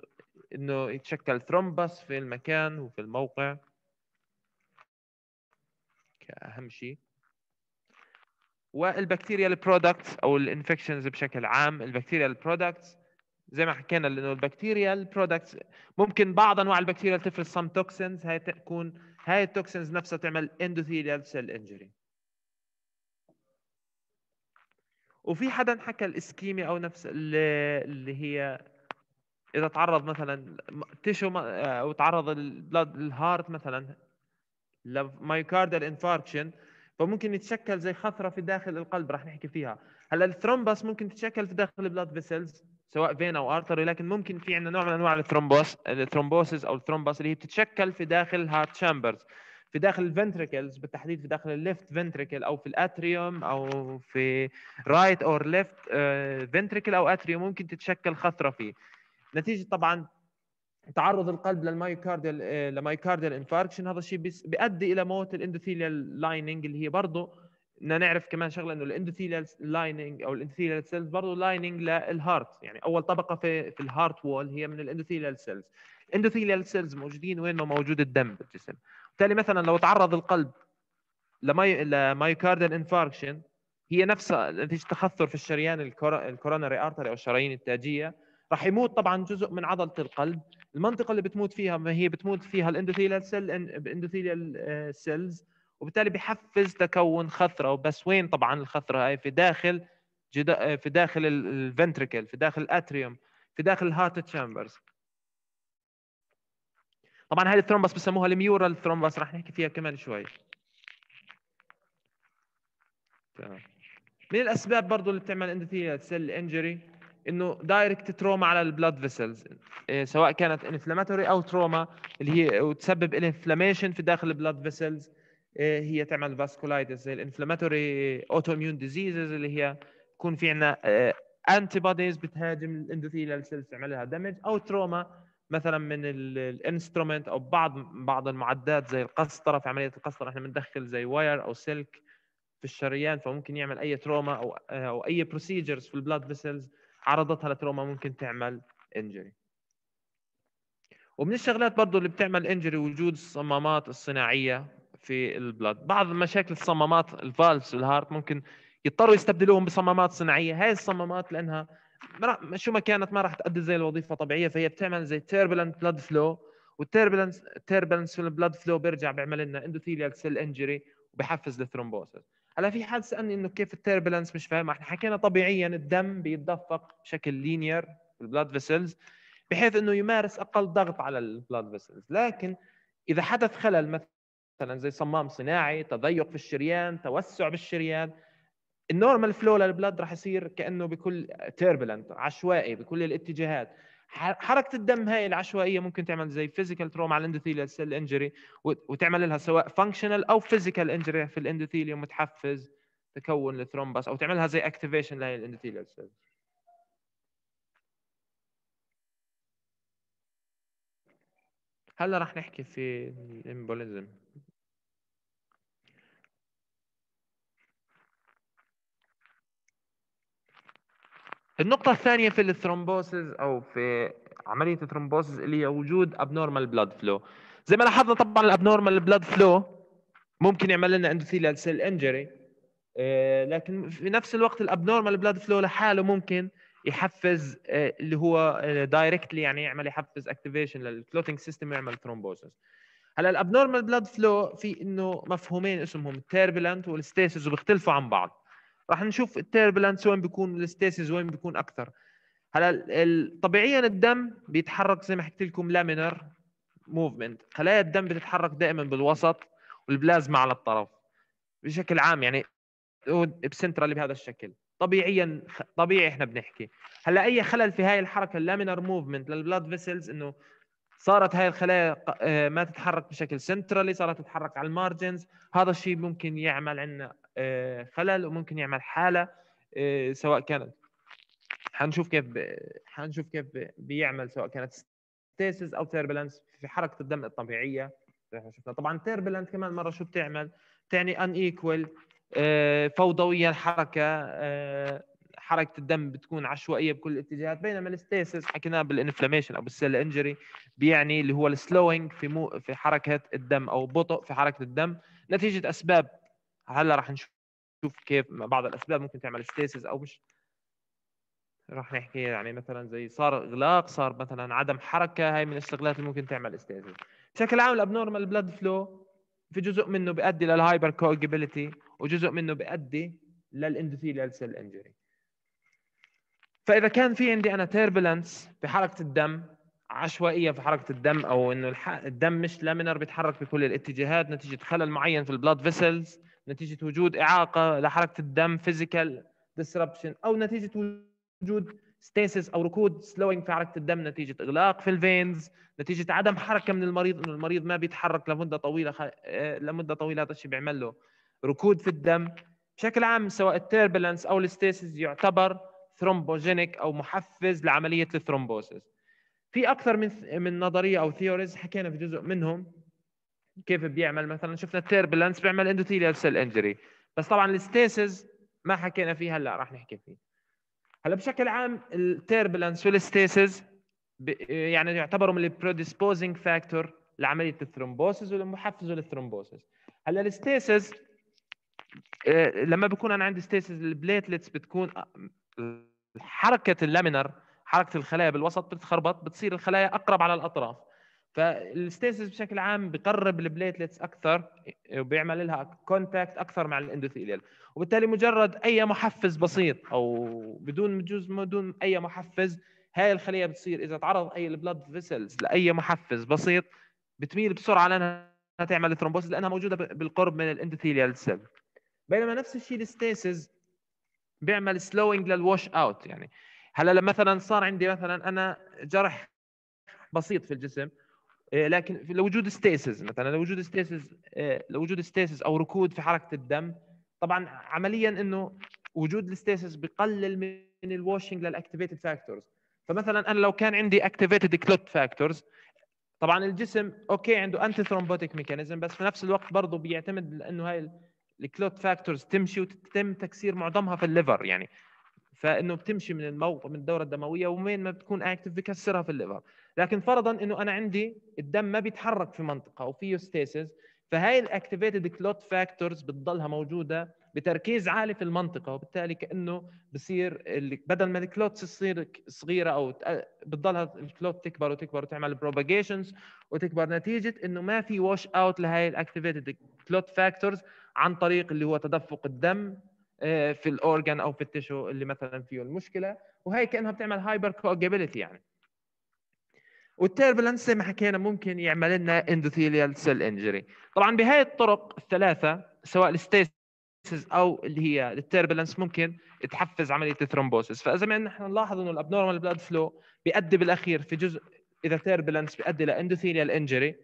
انه يتشكل ثرومبس في المكان وفي الموقع اهم شيء والبكتيريال برودكتس او الانفكشنز بشكل عام البكتيريال برودكتس زي ما حكينا انه البكتيريال برودكتس ممكن بعض انواع البكتيريا تفرز سم توكسينز هاي تكون هاي التوكسنز نفسها تعمل اندوثيليال سيل انجري وفي حدا حكى الاسكيميا او نفس اللي هي اذا تعرض مثلا تيشو او تعرض البلاد الهارت مثلا لمايوكاردال انفاركشن فممكن يتشكل زي خثره في داخل القلب راح نحكي فيها هلا الثرومبس ممكن تتشكل في داخل البلاد فيسلز سواء فين او ارتري لكن ممكن في عندنا نوع من انواع الثرومبوس الثرومبوسز او الثرومبس اللي هي بتتشكل في داخل الهارت شامبرز في داخل الفنتركلز بالتحديد في داخل الليفت فنتركل او في الاتريوم او في رايت اور ليفت فنتركل او اتريوم ممكن تتشكل خثره فيه نتيجه طبعا تعرض القلب للمايوكارديال لمايوكارديال انفاركشن آه، هذا الشيء بيؤدي الى موت الاندوثيليال لايننج اللي هي برضه بدنا نعرف كمان شغله انه الاندوثيليال لايننج او الاندوثيليال سيلز برضه لايننج للهارت يعني اول طبقه في في الهارت وول هي من الاندوثيليال سيلز الاندوثيليال سيلز موجودين وين ما موجود الدم بالجسم بالتالي مثلا لو تعرض القلب لماي لمايوكارديال انفاركشن هي نفسها نتيجه تخثر في الشريان الكوروناري ارتري او الشرايين التاجيه راح يموت طبعا جزء من عضله القلب المنطقه اللي بتموت فيها ما هي بتموت فيها الاندوثيليال سيل اندوثيليال سيلز آه، وبالتالي بحفز تكون خثره بس وين طبعا الخثره هاي في داخل جدا آه، في داخل الفنتركل في داخل الاتريوم في داخل الهارت تشامبرز طبعا هاي الثرومبس بسموها الميورال ثرومبس راح نحكي فيها كمان شوي تمام من الاسباب برضه اللي بتعمل اندوثيليال سيل انجري انه دايركت تروما على البلاد إيه، فيسلز سواء كانت انفلاماتوري او تروما اللي هي وتسبب الانفلاميشن في داخل البلاد إيه، فيسلز هي تعمل فاسكولايتس زي الانفلاماتوري اوتو اميون ديزيزز اللي هي بكون في عندنا انتي بوديز بتهاجم الاندوثيليال سيلز تعمل لها دمج او تروما مثلا من الانسترومنت او بعض بعض المعدات زي القسطره في عمليه القسطره احنا بندخل زي واير او سلك في الشريان فممكن يعمل اي تروما او إيه، او اي بروسيجرز في البلاد فيسلز عرضتها لتروما ممكن تعمل انجري ومن الشغلات برضه اللي بتعمل انجري وجود الصمامات الصناعيه في البلد بعض مشاكل الصمامات الفالفز والهارت ممكن يضطروا يستبدلوهم بصمامات صناعيه هاي الصمامات لانها شو ما كانت ما راح تؤدي زي الوظيفه الطبيعيه فهي بتعمل زي تيربلنت بلاد فلو والتيربلنس تيربلنس في البلاد فلو بيرجع بيعمل لنا اندوثيليال سيل انجري وبحفز الثرومبوسس هلا في حد سالني انه كيف التيربلنس مش فاهم احنا حكينا طبيعيا الدم بيتدفق بشكل لينير في البلاد فيسلز بحيث انه يمارس اقل ضغط على البلاد فيسلز لكن اذا حدث خلل مثلا زي صمام صناعي تضيق في الشريان توسع بالشريان النورمال فلو للبلاد راح يصير كانه بكل تيربلنت عشوائي بكل الاتجاهات حركه الدم هاي العشوائيه ممكن تعمل زي فيزيكال تروما على الاندوثيليال سيل انجري وتعمل لها سواء فانكشنال او فيزيكال انجري في الاندوثيليوم وتحفز تكون الثرومبس او تعملها زي اكتيفيشن لهي الاندوثيليال سيل هلا رح نحكي في الامبوليزم النقطة الثانية في الثرومبوسز أو في عملية الثرومبوسز اللي هي وجود ابنورمال بلاد فلو زي ما لاحظنا طبعا الابنورمال بلاد فلو ممكن يعمل لنا اندوثيليال سيل انجري لكن في نفس الوقت الابنورمال بلاد فلو لحاله ممكن يحفز آه، اللي هو دايركتلي آه، يعني يعمل يحفز اكتيفيشن للكلوتنج سيستم ويعمل ثرومبوسس هلا الابنورمال بلاد فلو في انه مفهومين اسمهم التيربلنت والستيسز وبيختلفوا عن بعض راح نشوف التيربلانس وين بيكون الستيسز وين بيكون اكثر هلا طبيعيا الدم بيتحرك زي ما حكيت لكم لامينر موفمنت خلايا الدم بتتحرك دائما بالوسط والبلازما على الطرف بشكل عام يعني بسنترال بهذا الشكل طبيعيا طبيعي احنا بنحكي هلا اي خلل في هاي الحركه اللامينر موفمنت للبلاد فيسلز انه صارت هاي الخلايا آه، ما تتحرك بشكل سنترالي صارت تتحرك على المارجنز هذا الشيء ممكن يعمل عندنا آه، خلل وممكن يعمل حاله آه، سواء كانت حنشوف كيف حنشوف كيف بيعمل سواء كانت ستيسز او تيربلنس في حركه الدم الطبيعيه شفنا طبعا تيربلنس كمان مره شو بتعمل بتعني ان ايكوال آه، فوضويه الحركه حركه الدم بتكون عشوائيه بكل الاتجاهات بينما الستيسز حكيناه بالانفلاميشن او بالسيل انجري بيعني اللي هو السلوينج في مو في حركه الدم او بطء في حركه الدم نتيجه اسباب هلا رح نشوف كيف بعض الاسباب ممكن تعمل ستيسز او مش رح نحكي يعني مثلا زي صار اغلاق صار مثلا عدم حركه هاي من الشغلات اللي ممكن تعمل ستيسز بشكل عام الابنورمال بلاد فلو في جزء منه بيؤدي للهايبر كوجبيليتي وجزء منه بيؤدي للاندوثيليال سيل انجري فاذا كان في عندي انا تيربلنس حركه الدم عشوائيه في حركه الدم او انه الدم مش لامينر بيتحرك بكل الاتجاهات نتيجه خلل معين في البلاد فيسلز نتيجه وجود اعاقه لحركه الدم فيزيكال ديسربشن او نتيجه وجود ستاسيس او ركود سلوينج في حركه الدم نتيجه اغلاق في الفينز نتيجه عدم حركه من المريض انه المريض ما بيتحرك لمده طويله خ... آه، لمده طويله هذا الشيء بيعمل له ركود في الدم بشكل عام سواء التيربلنس او الستاسيس يعتبر ثرومبوجينيك او محفز لعمليه الثرومبوسيس في اكثر من من نظريه او ثيوريز حكينا في جزء منهم كيف بيعمل مثلا شفنا التيربلنس بيعمل اندوثيليال سيل انجري بس طبعا الستيسز ما حكينا فيه هلا راح نحكي فيه هلا بشكل عام التيربلنس والستيسز يعني يعتبروا من البروديسبوزنج فاكتور لعمليه الثرومبوسيس والمحفزه للثرومبوسيس هلا الستيسز آه، لما بكون انا عندي ستيسز البليتلتس بتكون آه، حركه اللامينر حركه الخلايا بالوسط بتتخربط بتصير الخلايا اقرب على الاطراف فالستيسيس بشكل عام بقرب البليتلتس اكثر إيه، وبيعمل لها كونتاكت اكثر مع الاندوثيليال وبالتالي مجرد اي محفز بسيط او بدون بجوز بدون اي محفز هاي الخليه بتصير اذا تعرض اي البلد فيسلز لاي محفز بسيط بتميل بسرعه لانها تعمل ثرومبوسيس لانها موجوده بالقرب من الاندوثيليال سيل بينما نفس الشيء الستيسيس بيعمل سلوينج للوش اوت يعني هلا مثلا صار عندي مثلا انا جرح بسيط في الجسم آه، لكن لوجود ستيسز مثلا لوجود ستيسز آه، لوجود ستيسز او ركود في حركه الدم طبعا عمليا انه وجود الستيسز بقلل من الواشنج للاكتيفيتد فاكتورز فمثلا انا لو كان عندي اكتيفيتد كلوت فاكتورز طبعا الجسم اوكي عنده انتي ثرومبوتيك ميكانيزم بس في نفس الوقت برضه بيعتمد انه هاي الكلوت فاكتورز تمشي وتتم تكسير معظمها في الليفر يعني فانه بتمشي من الموقع من الدوره الدمويه ومين ما بتكون اكتف بكسرها في الليفر لكن فرضا انه انا عندي الدم ما بيتحرك في منطقه او في يوستيسيس فهاي الاكتيفيتد كلوت فاكتورز بتضلها موجوده بتركيز عالي في المنطقه وبالتالي كانه بصير بدل ما الكلوتس تصير صغيره او بتضلها الكلوت تكبر وتكبر وتعمل بروباجيشنز وتكبر نتيجه انه ما في واش اوت لهي الاكتيفيتد كلوت فاكتورز عن طريق اللي هو تدفق الدم آه، في الاورجن او في التشو اللي مثلا فيه المشكله وهي كانها بتعمل هايبر كوجابيلتي يعني والتيربلنس زي ما حكينا ممكن يعمل لنا اندوثيليال سيل انجري طبعا بهاي الطرق الثلاثه سواء الستيسز او اللي هي التيربلنس ممكن تحفز عمليه الثرومبوسيس فاذا ما نحن نلاحظ انه الابنورمال بلاد فلو بيؤدي بالاخير في جزء اذا تيربلنس بيؤدي لاندوثيليال انجري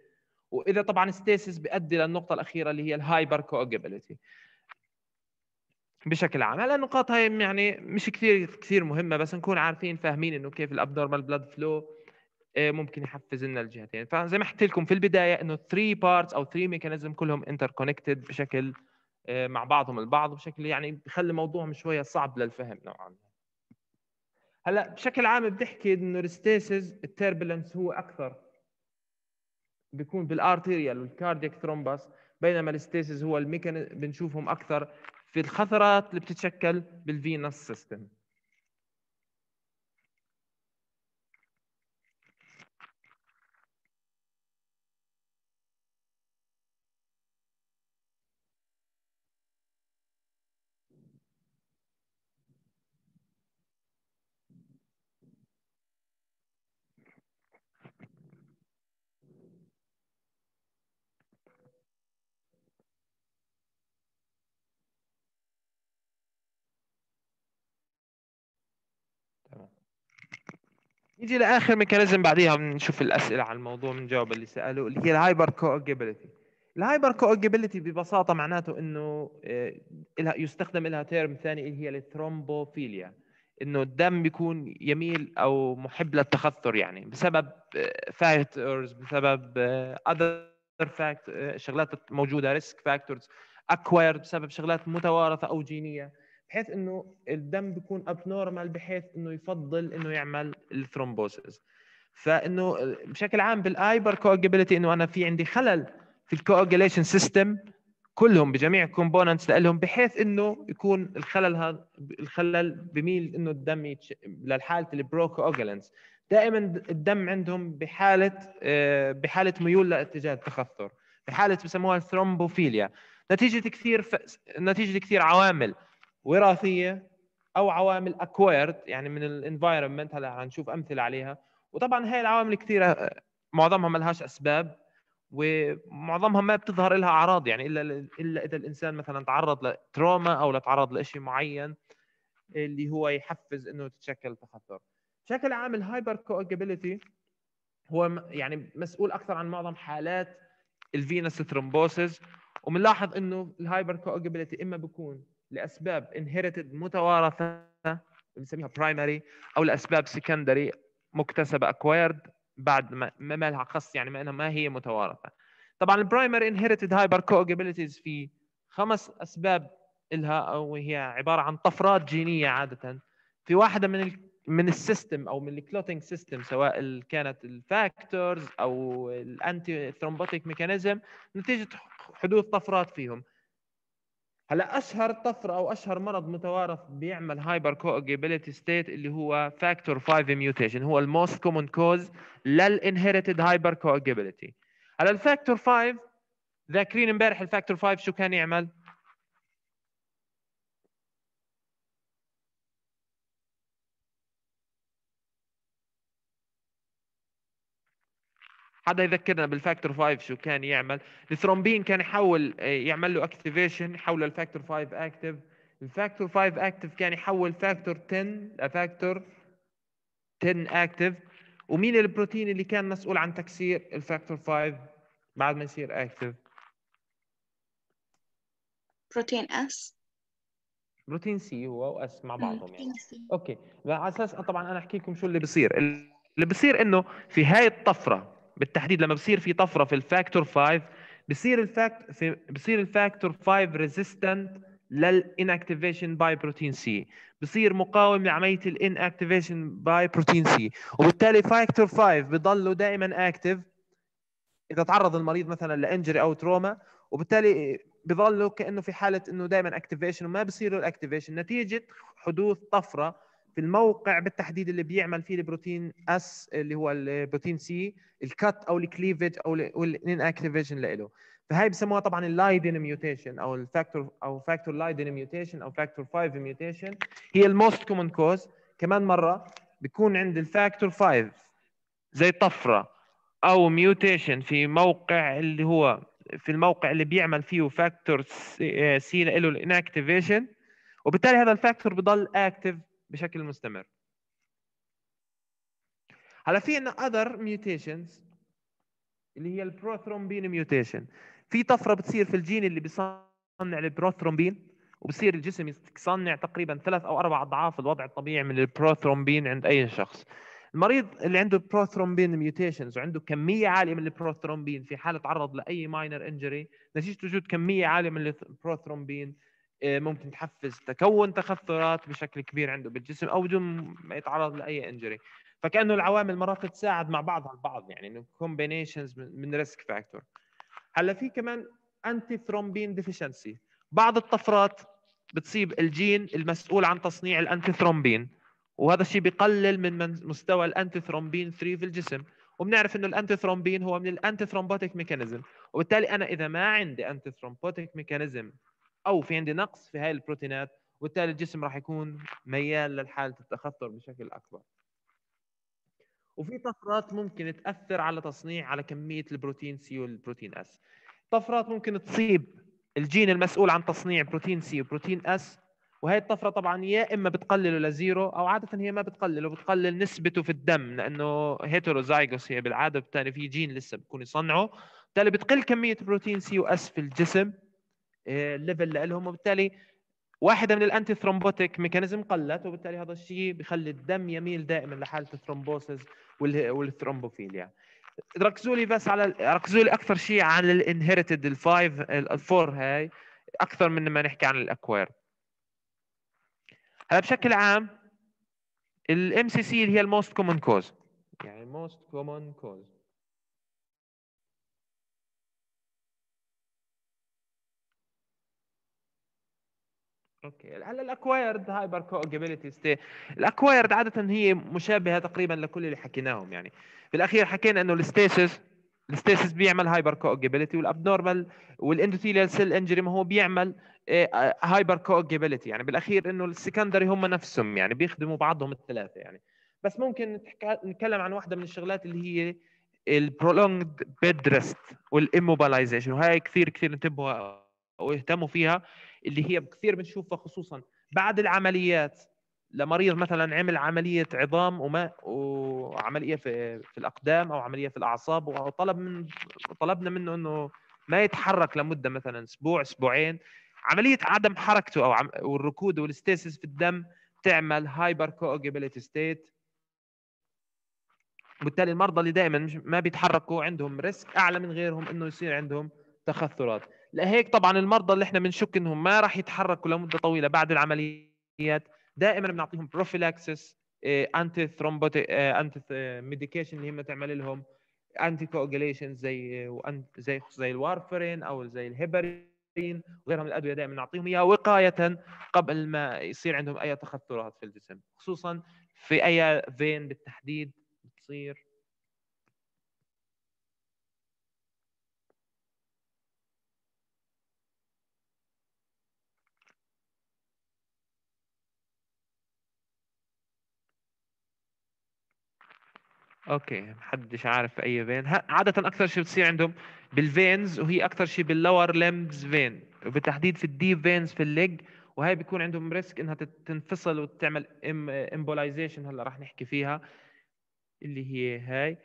واذا طبعا ستيسز بيؤدي للنقطه الاخيره اللي هي الهايبر كوجابيلتي بشكل عام هلا النقاط هاي يعني مش كثير كثير مهمه بس نكون عارفين فاهمين انه كيف الابدورمال بلاد آه، فلو ممكن يحفز لنا الجهتين فزي ما حكيت لكم في البدايه انه 3 بارتس او 3 ميكانيزم كلهم انتر كونكتد بشكل آه، مع بعضهم البعض بشكل يعني بخلي موضوعهم شويه صعب للفهم نوعا ما هلا بشكل عام بتحكي انه الستيسز التربلنس هو اكثر بيكون بالارتيريال والكاردياك ثرومبس بينما الستيسز هو الميكانيزم بنشوفهم اكثر في الخثرات اللي بتتشكل بالفينس سيستم نيجي لاخر ميكانيزم بعديها بنشوف الاسئله على الموضوع بنجاوب اللي سالوه اللي هي الهايبر كوجيبيليتي الهايبر كوجيبيليتي ببساطه معناته انه آه، يستخدم لها تيرم ثاني اللي هي الثرومبوفيليا انه الدم بيكون يميل او محب للتخثر يعني بسبب فاكتورز آه، بسبب اذر آه، فاكت شغلات موجوده ريسك فاكتورز اكوايرد بسبب شغلات متوارثه او جينيه بحيث انه الدم بيكون ابنورمال بحيث انه يفضل انه يعمل الثرومبوسز فانه بشكل عام بالايبر كوجبيلتي انه انا في عندي خلل في الكوجليشن سيستم كلهم بجميع الكومبوننتس لهم بحيث انه يكون الخلل هذا الخلل بميل انه الدم يتش... للحاله البروكوجلنس دائما الدم عندهم بحاله آه، بحاله ميول لاتجاه التخثر بحاله بسموها الثرومبوفيليا نتيجه كثير ف... نتيجه كثير عوامل وراثيه او عوامل اكويرد يعني من الانفايرمنت هلا هنشوف امثله عليها وطبعا هاي العوامل كثيره معظمها ما لهاش اسباب ومعظمها ما بتظهر لها اعراض يعني الا الا اذا الانسان مثلا تعرض لتروما او لتعرض لشيء معين اللي هو يحفز انه تتشكل تخثر بشكل عام الهايبر كوجابيلتي هو يعني مسؤول اكثر عن معظم حالات الفينس ثرومبوسيس وبنلاحظ انه الهايبر كوجابيلتي اما بكون لاسباب انهيرتد متوارثه بنسميها برايمري او لاسباب سكندري مكتسبه اكوايرد بعد ما ما لها خص يعني ما انها ما هي متوارثه طبعا البرايمري انهيرتد هايبر كوجبيليتيز في خمس اسباب لها او هي عباره عن طفرات جينيه عاده في واحده من ال من السيستم او من الكلوتنج سيستم سواء كانت الفاكتورز او الانتي ثرومبوتيك ميكانيزم نتيجه حدوث طفرات فيهم هلا اشهر طفره او اشهر مرض متوارث بيعمل هايبر كوجيبيليتي ستيت اللي هو فاكتور 5 ميوتيشن هو الموست كومن كوز للانهيرتد هايبر كوجيبيليتي هلا الفاكتور 5 ذاكرين امبارح الفاكتور 5 شو كان يعمل؟ حدا يذكرنا بالفاكتور 5 شو كان يعمل الثرومبين كان يحول آه، يعمل له اكتيفيشن يحول الفاكتور 5 اكتف الفاكتور 5 اكتف كان يحول فاكتور 10 لفاكتور 10 اكتف ومين البروتين اللي كان مسؤول عن تكسير الفاكتور 5 بعد ما يصير اكتف بروتين اس بروتين سي هو واس مع بعضهم يعني اوكي على اساس طبعا انا احكي لكم شو اللي بصير اللي بصير انه في هاي الطفره بالتحديد لما بصير في طفره في الفاكتور 5 بصير الفاكت في بصير الفاكتور 5 ريزيستنت للانكتيفيشن باي بروتين سي بصير مقاوم لعمليه الانكتيفيشن باي بروتين سي وبالتالي فاكتور 5 بضله دائما اكتف اذا تعرض المريض مثلا لانجري او تروما وبالتالي بضله كانه في حاله انه دائما اكتيفيشن وما بصير له الاكتيفيشن نتيجه حدوث طفره في الموقع بالتحديد اللي بيعمل فيه البروتين اس اللي هو البروتين سي الكت او الكليفج او الان اكتيفيشن له فهي بسموها طبعا اللايدن ميوتيشن او الفاكتور او فاكتور لايدن ميوتيشن او فاكتور 5 ميوتيشن هي الموست كومن كوز كمان مره بيكون عند الفاكتور 5 زي طفره او ميوتيشن في موقع اللي هو في الموقع اللي بيعمل فيه فاكتور سي له الانكتيفيشن وبالتالي هذا الفاكتور بضل اكتف بشكل مستمر هلا في عندنا other mutations اللي هي البروثرومبين ميوتيشن في طفره بتصير في الجين اللي بيصنع البروثرومبين وبصير الجسم يصنع تقريبا ثلاث او اربع اضعاف الوضع الطبيعي من البروثرومبين عند اي شخص المريض اللي عنده بروثرومبين ميوتيشنز وعنده كميه عاليه من البروثرومبين في حاله تعرض لاي ماينر انجري نتيجه وجود كميه عاليه من البروثرومبين آه، ممكن تحفز تكون تخثرات بشكل كبير عنده بالجسم او بدون ما يتعرض لاي انجري فكانه العوامل مرات تساعد مع بعضها البعض يعني انه كومبينيشنز من ريسك فاكتور هلا في كمان انتي ثرومبين ديفيشنسي بعض الطفرات بتصيب الجين المسؤول عن تصنيع الانتي ثرومبين وهذا الشيء بقلل من مستوى الانتي ثرومبين 3 في الجسم وبنعرف انه الانتي ثرومبين هو من الانتي ثرومبوتيك ميكانيزم وبالتالي انا اذا ما عندي انتي ثرومبوتيك ميكانيزم او في عندي نقص في هاي البروتينات وبالتالي الجسم راح يكون ميال لحاله التخثر بشكل اكبر وفي طفرات ممكن تاثر على تصنيع على كميه البروتين سي والبروتين اس طفرات ممكن تصيب الجين المسؤول عن تصنيع بروتين سي وبروتين اس وهي الطفره طبعا يا اما بتقلله لزيرو او عاده هي ما بتقلله بتقلل نسبته في الدم لانه هيتروزايجوس هي بالعاده بالتالي في جين لسه بكون يصنعه بالتالي بتقل كميه بروتين سي واس في الجسم اللي آه، لهم وبالتالي واحده من الانتي ثرومبوتيك ميكانيزم قلت وبالتالي هذا الشيء بخلي الدم يميل دائما لحاله الثرومبوسز والثرومبوفيليا ركزوا لي بس على ركزوا لي اكثر شيء عن الانهيرتد الفايف الفور هاي اكثر من ما نحكي عن الاكوير هلا بشكل عام الام سي سي اللي هي الموست كومن كوز يعني موست كومن كوز اوكي هلا الاكوايرد هايبر كوجابيلتي ستي الاكوايرد عاده هي مشابهه تقريبا لكل اللي حكيناهم يعني بالاخير حكينا انه الستيسس الستيسس بيعمل هايبر كوجابيلتي والابنورمال والاندوثيليال سيل انجري ما هو بيعمل هايبر آه، آه، كوجابيلتي يعني بالاخير انه السكندري هم نفسهم يعني بيخدموا بعضهم الثلاثه يعني بس ممكن نتكلم عن واحده من الشغلات اللي هي البرولونجد بيد ريست والاموبلايزيشن وهي كثير كثير انتبهوا واهتموا فيها اللي هي كثير بنشوفها خصوصا بعد العمليات لمريض مثلا عمل عمليه عظام وما وعمليه في في الاقدام او عمليه في الاعصاب وطلب من طلبنا منه انه ما يتحرك لمده مثلا اسبوع اسبوعين عمليه عدم حركته او عم... والركود والستيسس في الدم تعمل هايبر كوجيبيليتي ستيت وبالتالي المرضى اللي دائما ما بيتحركوا عندهم ريسك اعلى من غيرهم انه يصير عندهم تخثرات لهيك طبعا المرضى اللي احنا بنشك انهم ما راح يتحركوا لمده طويله بعد العمليات دائما بنعطيهم بروفيلاكسس انتي ثرومبوتيك انتي ميديكيشن اللي هم تعمل لهم انتي كوجليشن زي آه، زي زي الوارفرين او زي الهيبرين وغيرها من الادويه دائما نعطيهم اياها وقايه قبل ما يصير عندهم اي تخثرات في الجسم خصوصا في اي فين بالتحديد بتصير اوكي محدش عارف اي فين عاده اكثر شيء بتصير عندهم بالفينز وهي اكثر شيء باللور ليمز فين وبالتحديد في الديب فينز في الليج وهي بيكون عندهم ريسك انها تنفصل وتعمل امبولايزيشن هلا راح نحكي فيها اللي هي هاي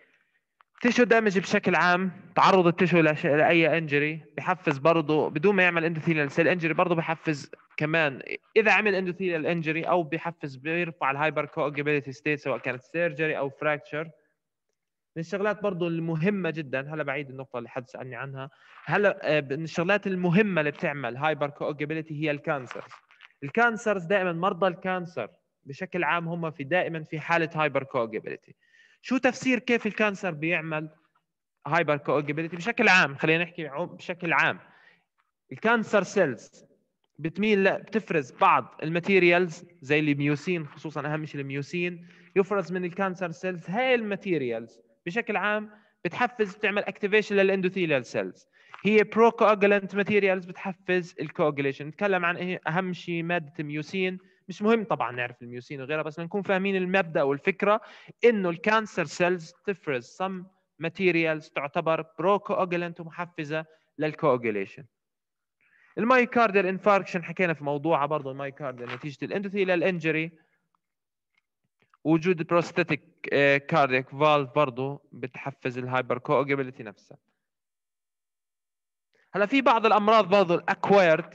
تيشو دامج بشكل عام تعرض التيشو لاي انجري بحفز برضه بدون ما يعمل اندوثيليال سيل انجري برضه بحفز كمان اذا عمل اندوثيليال انجري او بحفز بيرفع الهايبر كوجبيلتي ستيت سواء كانت سيرجري او فراكتشر من الشغلات برضه المهمه جدا هلا بعيد النقطه اللي حد سالني عنها هلا آه، من الشغلات المهمه اللي بتعمل هايبر كوجبيليتي هي الكانسرز الكانسرز دائما مرضى الكانسر بشكل عام هم في دائما في حاله هايبر كوجبيليتي شو تفسير كيف الكانسر بيعمل هايبر كوجبيليتي بشكل عام خلينا نحكي بشكل عام الكانسر سيلز بتميل بتفرز بعض الماتيريالز زي الميوسين خصوصا اهم شيء الميوسين يفرز من الكانسر سيلز هاي الماتيريالز بشكل عام بتحفز بتعمل اكتيفيشن للاندوثيليال سيلز هي بروكوجلنت ماتيريالز بتحفز الكوجليشن نتكلم عن إيه؟ اهم شيء ماده ميوسين مش مهم طبعا نعرف الميوسين وغيرها بس نكون فاهمين المبدا والفكره انه الكانسر سيلز تفرز سم ماتيريالز تعتبر بروكوجلنت ومحفزه للكوجليشن المايكارديال انفاركشن حكينا في موضوعها برضه المايكارديال نتيجه الاندوثيليال انجري وجود بروستاتيك كاردياك فالف برضه بتحفز الهايبر كوجبيلتي نفسها هلا في بعض الامراض برضه الاكوايرد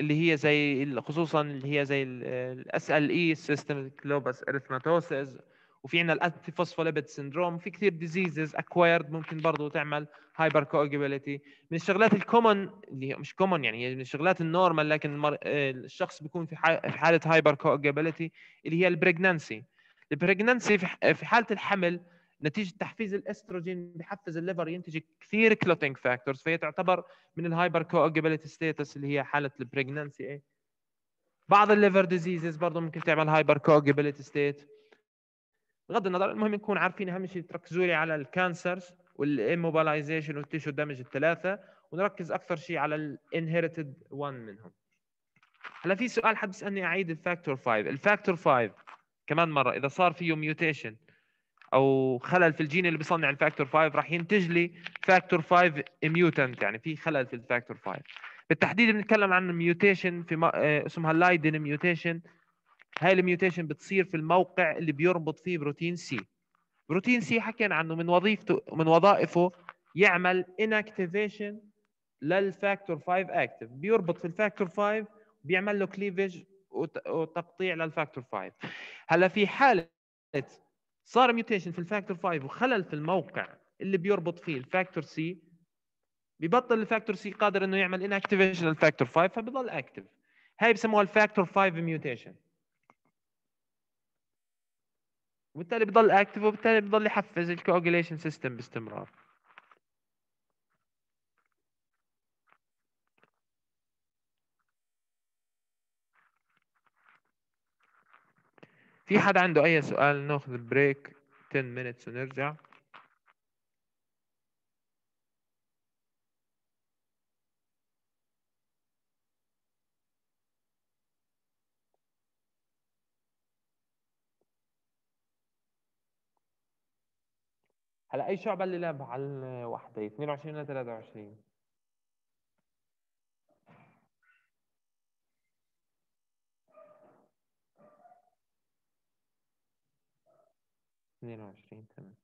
اللي هي زي خصوصا اللي هي زي الاس ال اي سيستم كلوبس اريثماتوسيس وفي عندنا الانتي فوسفوليبيد سندروم في كثير ديزيزز اكوايرد ممكن برضه تعمل هايبر كوجبيلتي من الشغلات الكومن اللي هي مش كومن يعني هي من الشغلات النورمال لكن المر... آه، الشخص بيكون في, حالة هايبر كوجبيلتي اللي هي البريجنانسي البريجنانسي في حاله الحمل نتيجه تحفيز الاستروجين بحفز الليفر ينتج كثير كلوتينج فاكتورز فهي تعتبر من الهايبر كواجبيلتي ستيتس اللي هي حاله البريجنانسي إيه؟ بعض الليفر ديزيزز برضه ممكن تعمل هايبر كواجبيلتي ستيت بغض النظر المهم نكون عارفين اهم شيء تركزوا لي على الكانسرز والاموبلايزيشن والتيشو دامج الثلاثه ونركز اكثر شيء على الانهيرتد 1 منهم هلا في سؤال حد بيسالني اعيد الفاكتور 5 الفاكتور 5 كمان مره اذا صار فيه ميوتيشن او خلل في الجين اللي بيصنع الفاكتور 5 راح ينتج لي فاكتور 5 ميوتنت يعني في خلل في الفاكتور 5 بالتحديد بنتكلم عن ميوتيشن في ما آه، اسمها لايدن ميوتيشن هاي الميوتيشن بتصير في الموقع اللي بيربط فيه بروتين سي بروتين سي حكينا عنه من وظيفته من وظائفه يعمل انكتيفيشن للفاكتور 5 اكتف بيربط في الفاكتور 5 بيعمل له كليفج وتقطيع للفاكتور 5 هلا في حاله صار ميوتيشن في الفاكتور 5 وخلل في الموقع اللي بيربط فيه الفاكتور سي ببطل الفاكتور سي قادر انه يعمل انكتيفيشن للفاكتور 5 فبضل اكتف هاي بسموها الفاكتور 5 ميوتيشن وبالتالي بضل اكتف وبالتالي بضل يحفز الكوجليشن سيستم باستمرار في حد عنده أي سؤال ناخذ البريك 10 minutes ونرجع هلا أي شعبة اللي لعب على الوحدة 22 ولا 23 020 سنة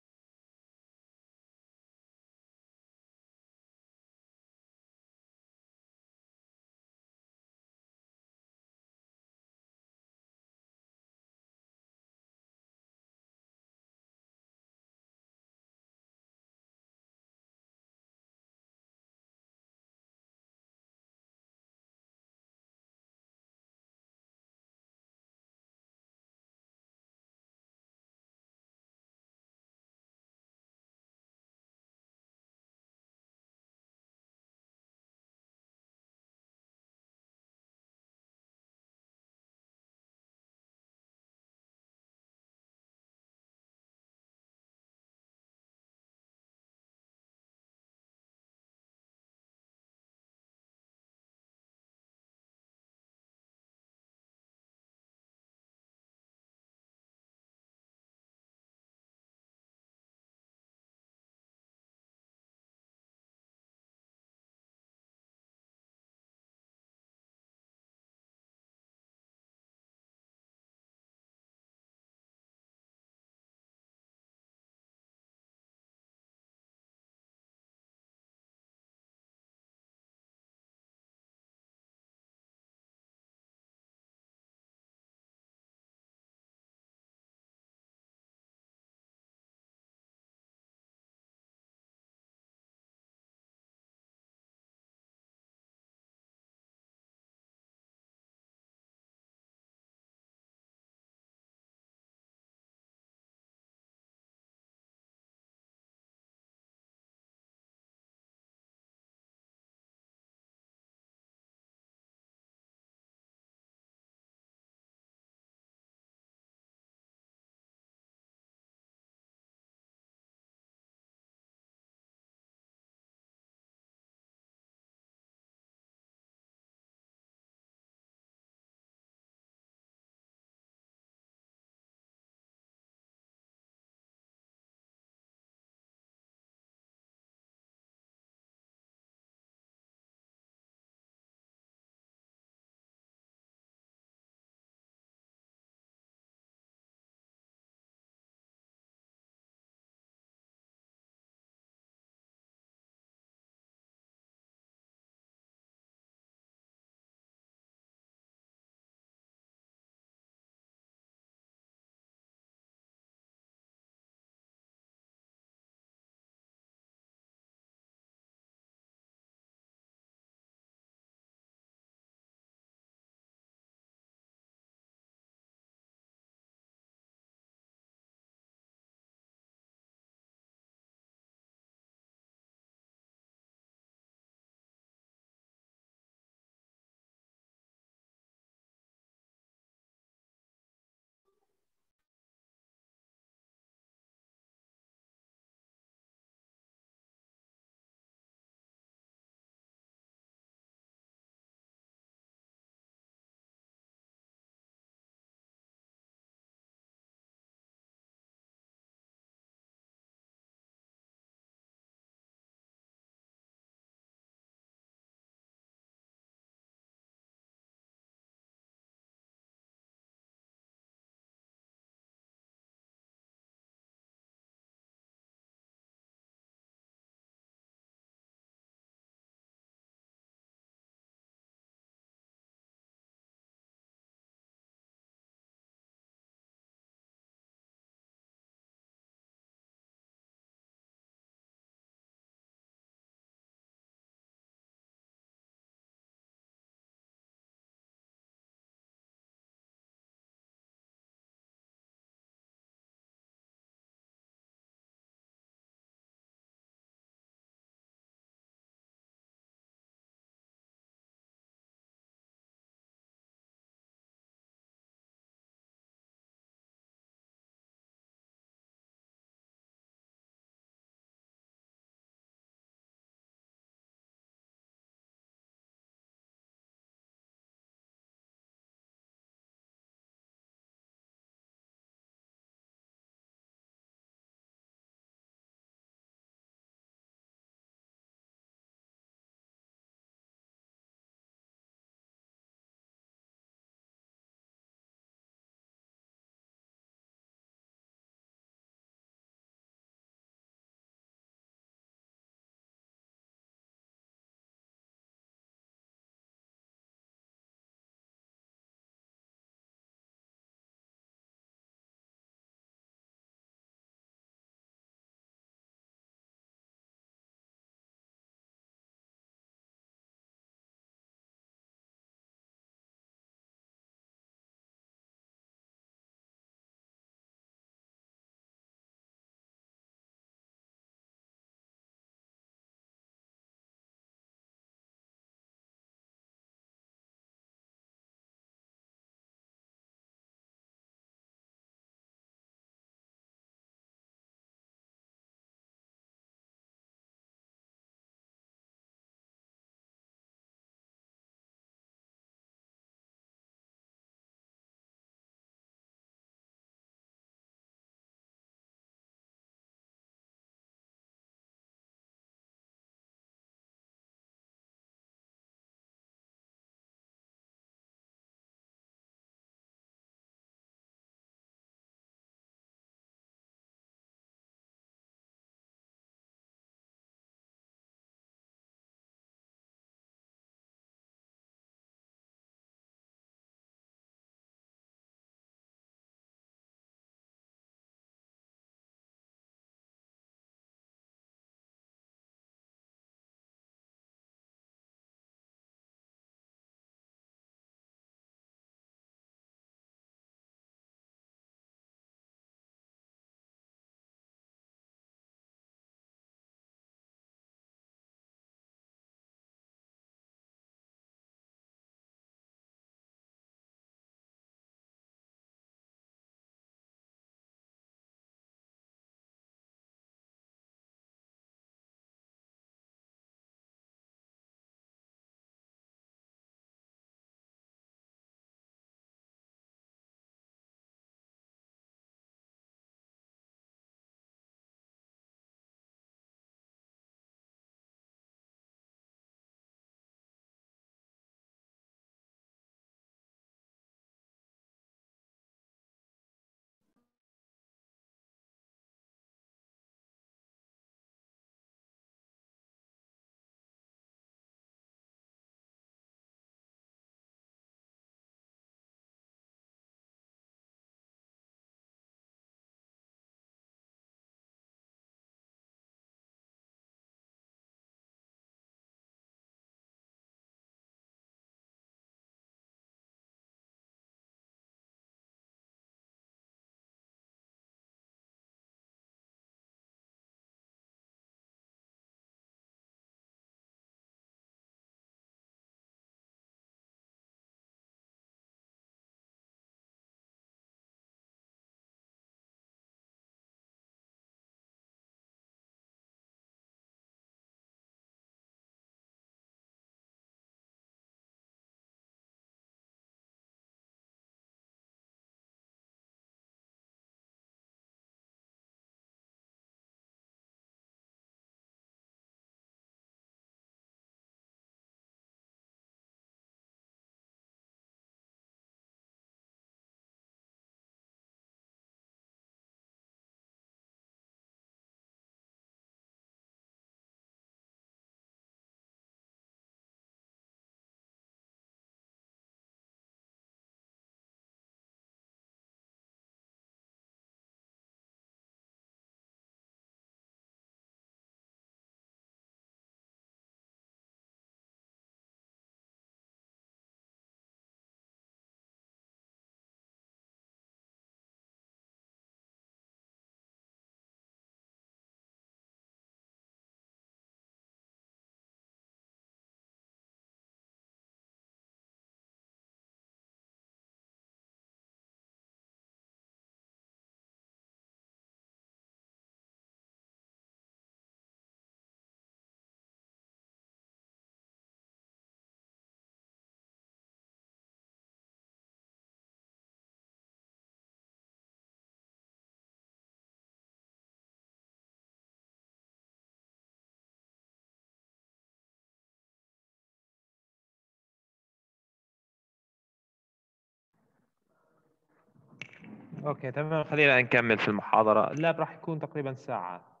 اوكي تمام خلينا نكمل في المحاضره اللاب راح يكون تقريبا ساعه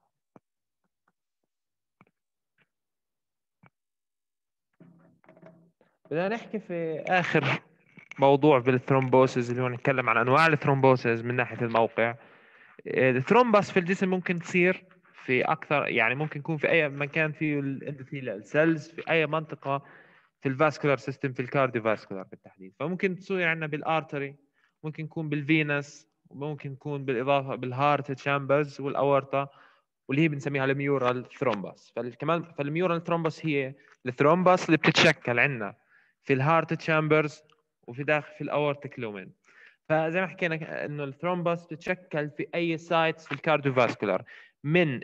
بدنا نحكي في اخر موضوع بالثرومبوسز اللي هو نتكلم عن انواع الثرومبوسز من ناحيه الموقع آه، الثرومبوس في الجسم ممكن تصير في اكثر يعني ممكن يكون في اي مكان فيه الاندوثيلال سيلز في اي منطقه في الفاسكولار سيستم في الكارديو فاسكولار بالتحديد فممكن تصير عندنا بالارتري ممكن يكون بالفينس وممكن تكون بالاضافه بالهارت تشامبرز والاورطه واللي هي بنسميها الميورال ثرومبس فكمان فالميورال ثرومبس هي الثرومبس اللي بتتشكل عندنا في الهارت تشامبرز وفي داخل في الاورطه كلومن فزي ما حكينا انه الثرومبس بتتشكل في اي سايتس في الكارديوفاسكولار من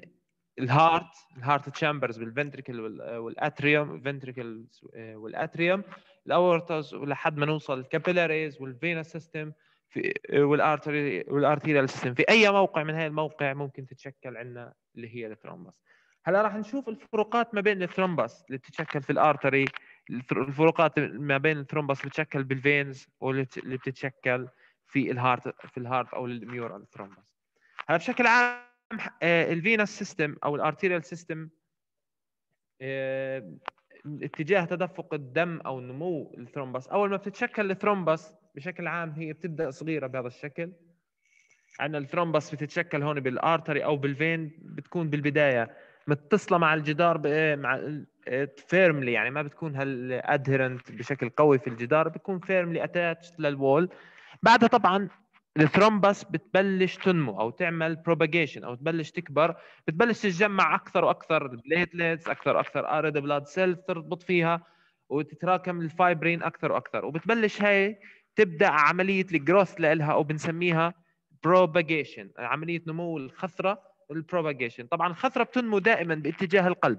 الهارت الهارت تشامبرز بالفنتريكل والاتريوم فنتريكل والاتريوم الاورتاز ولحد ما نوصل الكابيلاريز والفينا سيستم في والارتري والارتيريال سيستم في اي موقع من هاي الموقع ممكن تتشكل عندنا اللي هي الثرومبس هلا راح نشوف الفروقات ما بين الثرومبس اللي بتتشكل في الارتري الفروقات ما بين الثرومبس اللي بتتشكل بالفينز واللي بتتشكل في الهارت في الهارت او الميورال ثرومبس هلا بشكل عام آه، الفينس سيستم او الارتيريال سيستم آه، اتجاه تدفق الدم او نمو الثرومبس اول ما بتتشكل الثرومبس بشكل عام هي بتبدا صغيره بهذا الشكل عندنا الثرومبس بتتشكل هون بالارتري او بالفين بتكون بالبدايه متصله مع الجدار إيه، مع فيرملي إيه، يعني ما بتكون هالادهرنت بشكل قوي في الجدار بتكون فيرملي اتاتش للوول بعدها طبعا الثرومبس بتبلش تنمو او تعمل بروباجيشن او تبلش تكبر بتبلش تتجمع اكثر واكثر بليتلتس اكثر واكثر اريد بلاد سيلز تربط فيها وتتراكم الفايبرين اكثر واكثر وبتبلش هاي تبدا عمليه الجروث لها او بنسميها بروباجيشن عمليه نمو الخثره البروباجيشن طبعا الخثره بتنمو دائما باتجاه القلب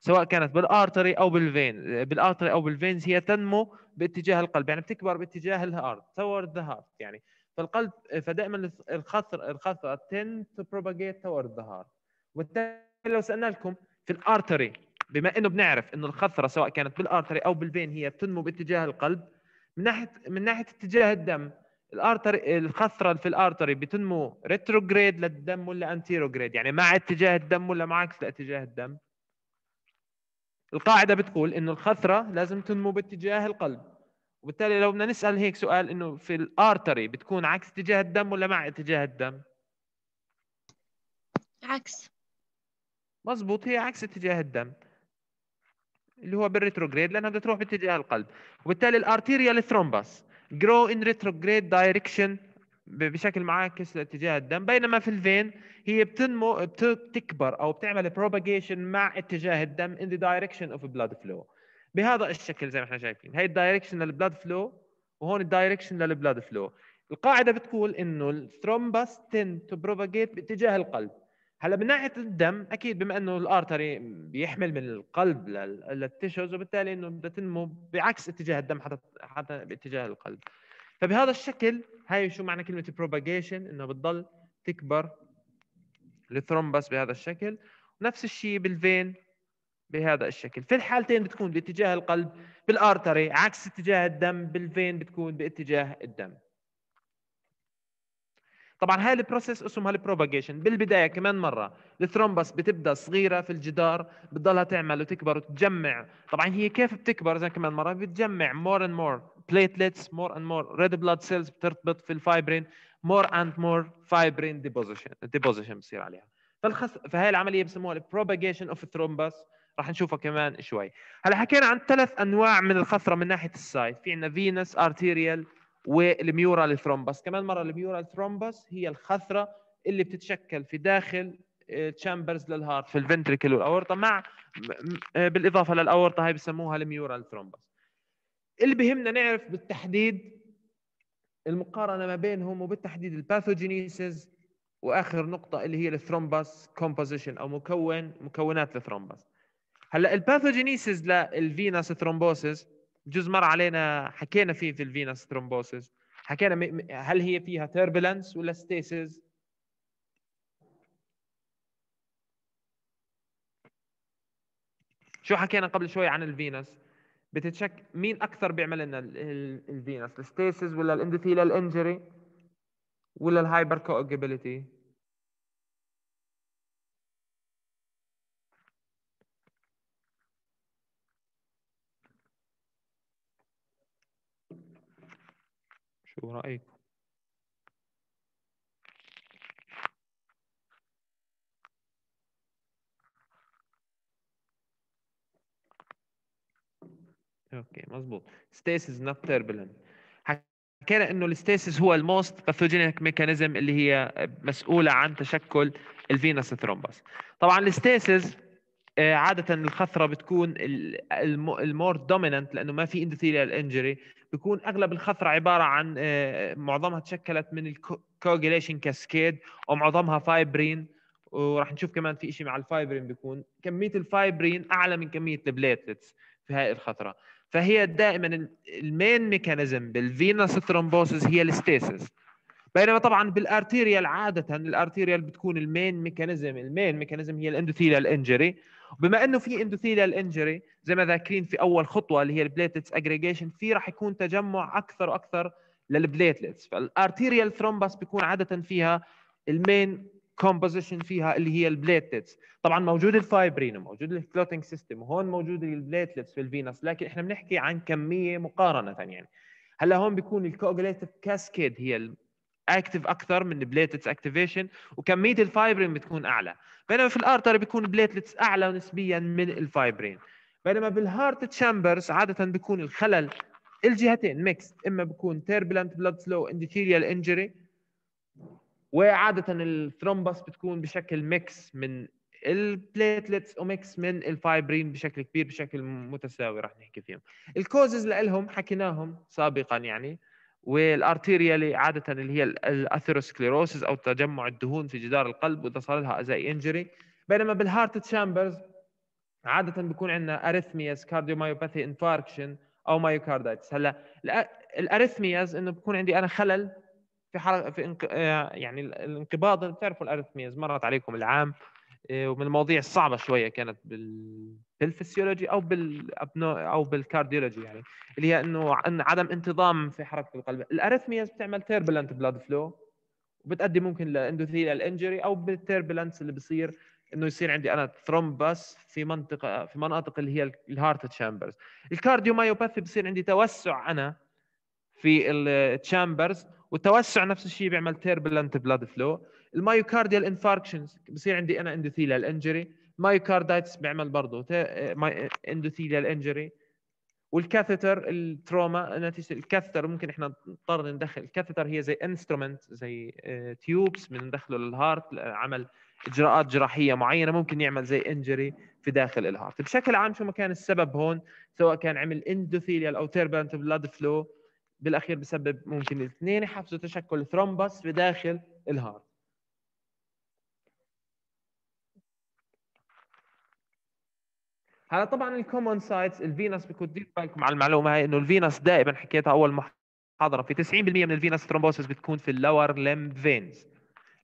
سواء كانت بالارتري او بالفين بالارتري او بالفينز هي تنمو باتجاه القلب يعني بتكبر باتجاه الهارت toward ذا هارت يعني فالقلب فدائما الخثر الخثره تن تو بروباجيت toward ذا هارت وبالتالي لو سالنا لكم في الارتري بما انه بنعرف انه الخثره سواء كانت بالارتري او بالفين هي بتنمو باتجاه القلب من ناحيه من ناحيه اتجاه الدم الارتري الخثره في الارتري بتنمو ريتروجريد للدم ولا انتيروجريد يعني مع اتجاه الدم ولا مع عكس اتجاه الدم القاعده بتقول انه الخثره لازم تنمو باتجاه القلب وبالتالي لو بدنا نسال هيك سؤال انه في الارتري بتكون عكس اتجاه الدم ولا مع اتجاه الدم عكس مزبوط هي عكس اتجاه الدم اللي هو بالريتروجريد لانها بدها تروح باتجاه القلب وبالتالي الارتيريال ثرومبس جرو ان ريتروجريد دايركشن بشكل معاكس لاتجاه الدم بينما في الفين هي بتنمو بتكبر او بتعمل بروباجيشن مع اتجاه الدم in the direction of blood flow بهذا الشكل زي ما احنا شايفين هي الدايركشن للبلاد فلو وهون الدايركشن للبلاد فلو القاعده بتقول انه الثرومبس تن تو بروباجيت باتجاه القلب هلا من ناحيه الدم اكيد بما انه الارتري بيحمل من القلب للتشوز وبالتالي انه بدها تنمو بعكس اتجاه الدم حتى حتى باتجاه القلب فبهذا الشكل هاي شو معنى كلمه propagation انه بتضل تكبر الثرومبس بهذا الشكل نفس الشيء بالفين بهذا الشكل في الحالتين بتكون باتجاه القلب بالارتري عكس اتجاه الدم بالفين بتكون باتجاه الدم طبعا هاي البروسيس اسمها البروباجيشن بالبدايه كمان مره الثرومبس بتبدا صغيره في الجدار بتضلها تعمل وتكبر وتجمع طبعا هي كيف بتكبر زي كمان مره بتجمع مور اند مور platelets مور اند مور ريد بلاد سيلز بترتبط في الفايبرين مور اند مور فايبرين ديبوزيشن ديبوزيشن بصير عليها فالخس... فهي العمليه بسموها البروباجيشن اوف thrombus راح نشوفها كمان شوي هلا حكينا عن ثلاث انواع من الخثره من ناحيه السايد في عندنا فينس ارتيريال والميورال ثرومبس كمان مره الميورال ثرومبس هي الخثره اللي بتتشكل في داخل تشامبرز آه، للهارت في الفنتريكل والاورطه مع آه، بالاضافه للاورطه هاي بسموها الميورال ثرومبس اللي بهمنا نعرف بالتحديد المقارنه ما بينهم وبالتحديد الباثوجينيسز واخر نقطه اللي هي الثرومبس كومبوزيشن او مكون مكونات الثرومبس هلا الباثوجينيسز للفيناس ثرومبوسيس بجوز مر علينا حكينا فيه في الفينس ثرومبوسيس حكينا هل هي فيها تيربلنس ولا ستيسيس شو حكينا قبل شوي عن الفينس بتتشك مين اكثر بيعمل لنا الفينس الستيسيس ولا الاندوثيلال انجري ولا الهايبر كوجبيليتي شو رأيكم اوكي مظبوط ستاسيس نوت تيربلنت حكينا انه الستاسيس هو الموست باثوجينيك ميكانيزم اللي هي مسؤوله عن تشكل الفينس ثرومبس طبعا الستاسيس آه، عاده الخثره بتكون المور دوميننت لانه ما في اندوثيليال انجري بيكون اغلب الخثره عباره عن آه، معظمها تشكلت من الكوجليشن كاسكيد ومعظمها فايبرين وراح نشوف كمان في شيء مع الفايبرين بيكون كميه الفايبرين اعلى من كميه البليتلتس في هاي الخثره فهي دائما المين ميكانيزم بالفينس ثرومبوسيس هي الاستاسيس بينما طبعا بالارتيريال عاده الارتيريال بتكون المين ميكانيزم المين ميكانيزم هي الاندوثيليال انجري وبما انه في اندوثيليال انجري زي ما ذاكرين في اول خطوه اللي هي البليتلتس اجريجيشن في راح يكون تجمع اكثر واكثر للبليتلتس فالارتيريال ثرومبس بيكون عاده فيها المين كومبوزيشن فيها اللي هي البليتلتس طبعا موجود الفايبرين وموجود الكلوتنج سيستم وهون موجود البليتلتس في الفينس لكن احنا بنحكي عن كميه مقارنه يعني هلا هون بيكون الكوجليتيف كاسكيد هي اكتف اكثر من بليتلتس اكتيفيشن وكميه الفايبرين بتكون اعلى بينما في الارتر بيكون بليتلتس اعلى نسبيا من الفايبرين بينما بالهارت تشامبرز عاده بيكون الخلل الجهتين ميكس اما بيكون تيربلنت بلاد سلو انديتيريال انجري وعاده الثرومبس بتكون بشكل ميكس من البليتلتس وميكس من الفايبرين بشكل كبير بشكل متساوي رح نحكي فيهم الكوزز لهم حكيناهم سابقا يعني والارتيريالي عاده اللي هي الاثيروسكليروسيس او تجمع الدهون في جدار القلب واذا صار لها زي انجري بينما بالهارت تشامبرز عاده بيكون عندنا اريثمياز كارديومايوباثي انفاركشن او مايوكاردايتس هلا الاريثمياز انه بكون عندي انا خلل في حركه في آه، يعني الانقباض بتعرفوا الاريثمياز مرت عليكم العام إيه، ومن المواضيع الصعبه شويه كانت بال بالفسيولوجي او بال او بالكارديولوجي يعني اللي هي انه عدم انتظام في حركه القلب الارثمياز بتعمل تيربلنت بلاد فلو وبتؤدي ممكن لإندوثيل انجري او بالتيربلنس اللي بصير انه يصير عندي انا ثرومبس في منطقه في مناطق اللي هي الهارت تشامبرز الكارديومايوباثي بصير عندي توسع انا في التشامبرز والتوسع نفس الشيء بيعمل تيربلنت بلاد فلو المايوكارديال انفاركشنز بصير عندي انا اندوثيليال انجري مايوكاردايتس بيعمل برضه اندوثيليال انجري والكاثيتر التروما نتيجه الكاثيتر ممكن احنا نضطر ندخل الكاثيتر هي زي انسترومنت زي تيوبس آه، بندخله للهارت عمل اجراءات جراحيه معينه ممكن يعمل زي انجري في داخل الهارت بشكل عام شو ما كان السبب هون سواء كان عمل اندوثيليال او تيربنت بلاد فلو بالاخير بسبب ممكن الاثنين يحفزوا تشكل ثرومبس في داخل الهارت هلا طبعا الكومون سايتس الفينس بكون دير بالكم على المعلومه هاي انه الفينس دائما حكيتها اول محاضره في 90% من الفينس ثرومبوسس بتكون في اللور ليم فينز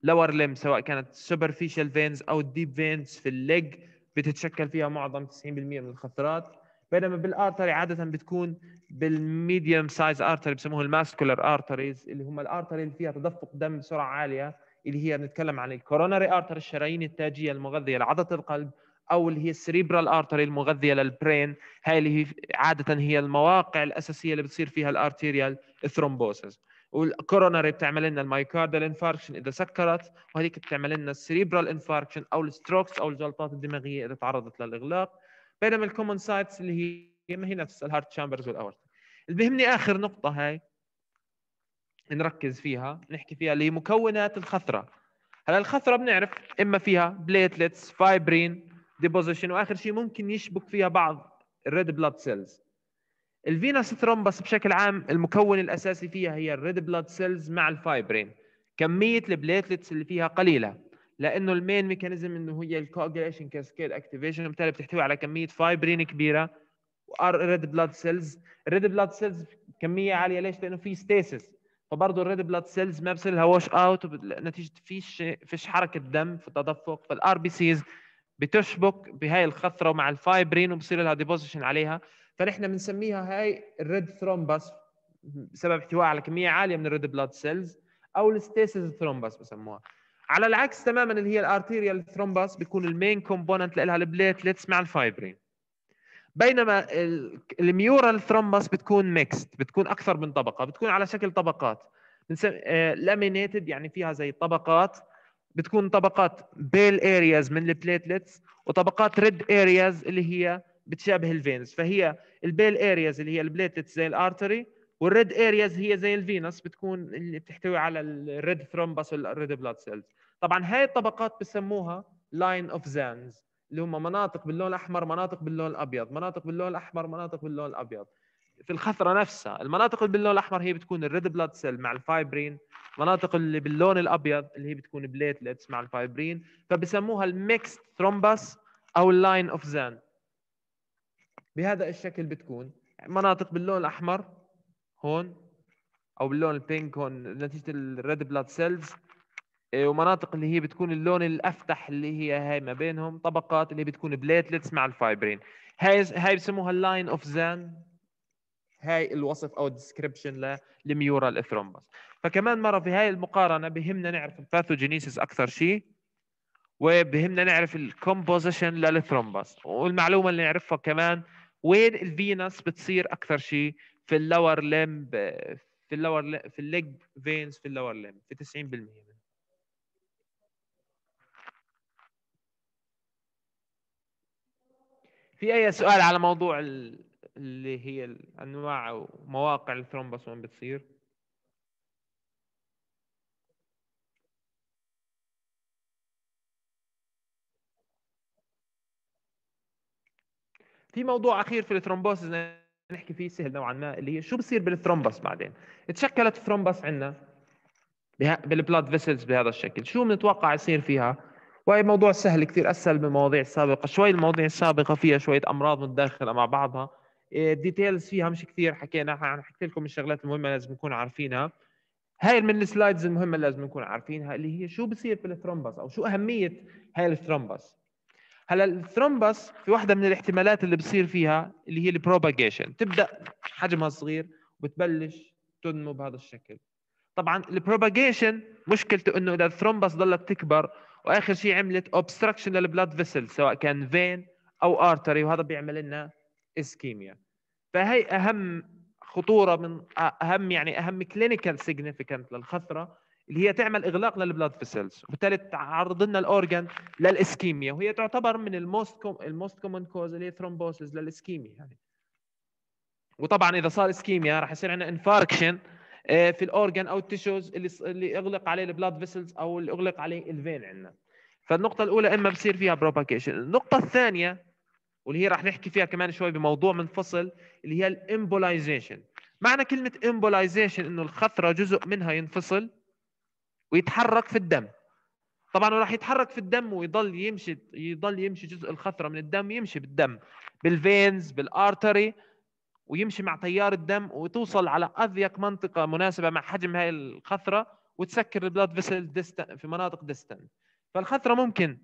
لور ليم سواء كانت سوبرفيشال فينز او الديب فينز في الليج بتتشكل فيها معظم 90% من الخثرات بينما بالارتري عاده بتكون بالميديوم سايز ارتري بسموه الماسكولار ارتريز اللي هم الارتري اللي فيها تدفق دم بسرعه عاليه اللي هي بنتكلم عن الكوروناري ارتر الشرايين التاجيه المغذيه لعضله القلب او اللي هي السريبرال ارتري المغذيه للبرين هاي اللي هي عاده هي المواقع الاساسيه اللي بتصير فيها الارتيريال ثرومبوسز والكوروناري بتعمل لنا المايكاردال انفاركشن اذا سكرت وهذيك بتعمل لنا السريبرال انفاركشن او الستروكس او الجلطات الدماغيه اذا تعرضت للاغلاق بينما الكومن سايتس اللي هي ما هي نفس الهارت تشامبرز والاورت اللي بيهمني اخر نقطه هاي نركز فيها نحكي فيها اللي هي مكونات الخثره هلا الخثره بنعرف اما فيها بليتلتس فايبرين ديبوزيشن واخر شيء ممكن يشبك فيها بعض الريد بلاد سيلز الفينس ثرومبس بشكل عام المكون الاساسي فيها هي الريد بلاد سيلز مع الفايبرين كميه البليتلتس اللي فيها قليله لانه المين ميكانيزم انه هي الكواجوليشن كاسكيد اكتيفيشن وبالتالي بتحتوي على كميه فايبرين كبيره وار ريد بلاد سيلز الريد بلاد سيلز كميه عاليه ليش لانه في ستيسس فبرضه الريد بلاد سيلز ما بصير لها واش اوت نتيجه فيش فيش حركه دم في التدفق فالار بي سيز بتشبك بهاي الخثره مع الفايبرين وبصير لها ديبوزيشن عليها فنحن بنسميها هاي الريد ثرومبس بسبب احتواء على كميه عاليه من الريد بلاد سيلز او الستيسيس ثرومبس بسموها على العكس تماما اللي هي الارتيريال ثرومبس بيكون المين كومبوننت لها البليتلتس مع الفايبرين بينما الميورال ثرومبس بتكون ميكست بتكون اكثر من طبقه بتكون على شكل طبقات لامينيتد آه، يعني فيها زي طبقات بتكون طبقات بيل ارياز من البليتلتس وطبقات ريد ارياز اللي هي بتشابه الفينز فهي البيل ارياز اللي هي البليتلتس زي الارتري والريد ارياز هي زي الفينس بتكون اللي بتحتوي على الريد ثرومبس والريد بلاد سيلز طبعا هاي الطبقات بسموها لاين اوف زانز اللي هم مناطق باللون الاحمر مناطق باللون الابيض مناطق باللون الاحمر مناطق باللون الابيض في الخثرة نفسها المناطق اللي باللون الأحمر هي بتكون الريد بلاد سيل مع الفايبرين المناطق اللي باللون الأبيض اللي هي بتكون بليتلتس مع الفايبرين فبسموها الميكس ثرومبس أو اللاين أوف زان بهذا الشكل بتكون مناطق باللون الأحمر هون أو باللون البينك هون نتيجة الريد بلاد سيلز إيه، ومناطق اللي هي بتكون اللون الافتح اللي هي هاي ما بينهم طبقات اللي بتكون بليتلتس مع الفايبرين هاي هاي بسموها اللاين اوف زان هاي الوصف او الديسكربشن للميورال ثرومبس فكمان مره في هاي المقارنه بهمنا نعرف الباثوجينيسيس اكثر شيء وبهمنا نعرف الكومبوزيشن للثرومبس والمعلومه اللي نعرفها كمان وين الفينس بتصير اكثر شيء في اللور لمب في اللور في الليج فينز في اللور لمب في 90% في اي سؤال على موضوع ال اللي هي الأنواع ومواقع مواقع وين بتصير في موضوع أخير في الثرومبوس نحكي فيه سهل نوعا ما اللي هي شو بصير بالثرومبوس بعدين تشكلت ثرومبس عندنا بالبلاد فيسلز بهذا الشكل شو بنتوقع يصير فيها وهي موضوع سهل كثير اسهل من المواضيع السابقه شوي المواضيع السابقه فيها شويه امراض متداخله مع بعضها الديتيلز آه، فيها مش كثير حكينا انا حكيت لكم الشغلات المهمه لازم نكون عارفينها هاي من السلايدز المهمه لازم نكون عارفينها اللي هي شو بصير في او شو اهميه هاي الثرومبس هلا الثرومبس في واحدة من الاحتمالات اللي بصير فيها اللي هي البروباجيشن تبدا حجمها صغير وبتبلش تنمو بهذا الشكل طبعا البروباجيشن مشكلته انه اذا الثرومبس ضلت تكبر واخر شيء عملت اوبستراكشن للبلاد فيسل سواء كان فين او ارتري وهذا بيعمل لنا اسكيميا فهي اهم خطوره من اهم يعني اهم كلينيكال سيجنيفيكانت للخثره اللي هي تعمل اغلاق للبلاد فيسلز وبالتالي تعرض لنا الاورجن للاسكيميا وهي تعتبر من الموست الموست كومن كوز اللي هي ثرومبوسز للاسكيميا يعني وطبعا اذا صار اسكيميا راح يصير عندنا انفاركشن آه، في الاورجن او التيشوز اللي اللي اغلق عليه البلاد فيسلز او اللي اغلق عليه الفين عندنا فالنقطه الاولى اما بصير فيها بروباكيشن النقطه الثانيه واللي هي راح نحكي فيها كمان شوي بموضوع منفصل اللي هي الامبولايزيشن معنى كلمة امبولايزيشن انه الخثرة جزء منها ينفصل ويتحرك في الدم طبعا راح يتحرك في الدم ويضل يمشي يضل يمشي جزء الخثرة من الدم يمشي بالدم بالفينز بالارتري ويمشي مع تيار الدم وتوصل على اضيق منطقة مناسبة مع حجم هاي الخثرة وتسكر البلاد فيسل في مناطق ديستنت فالخثرة ممكن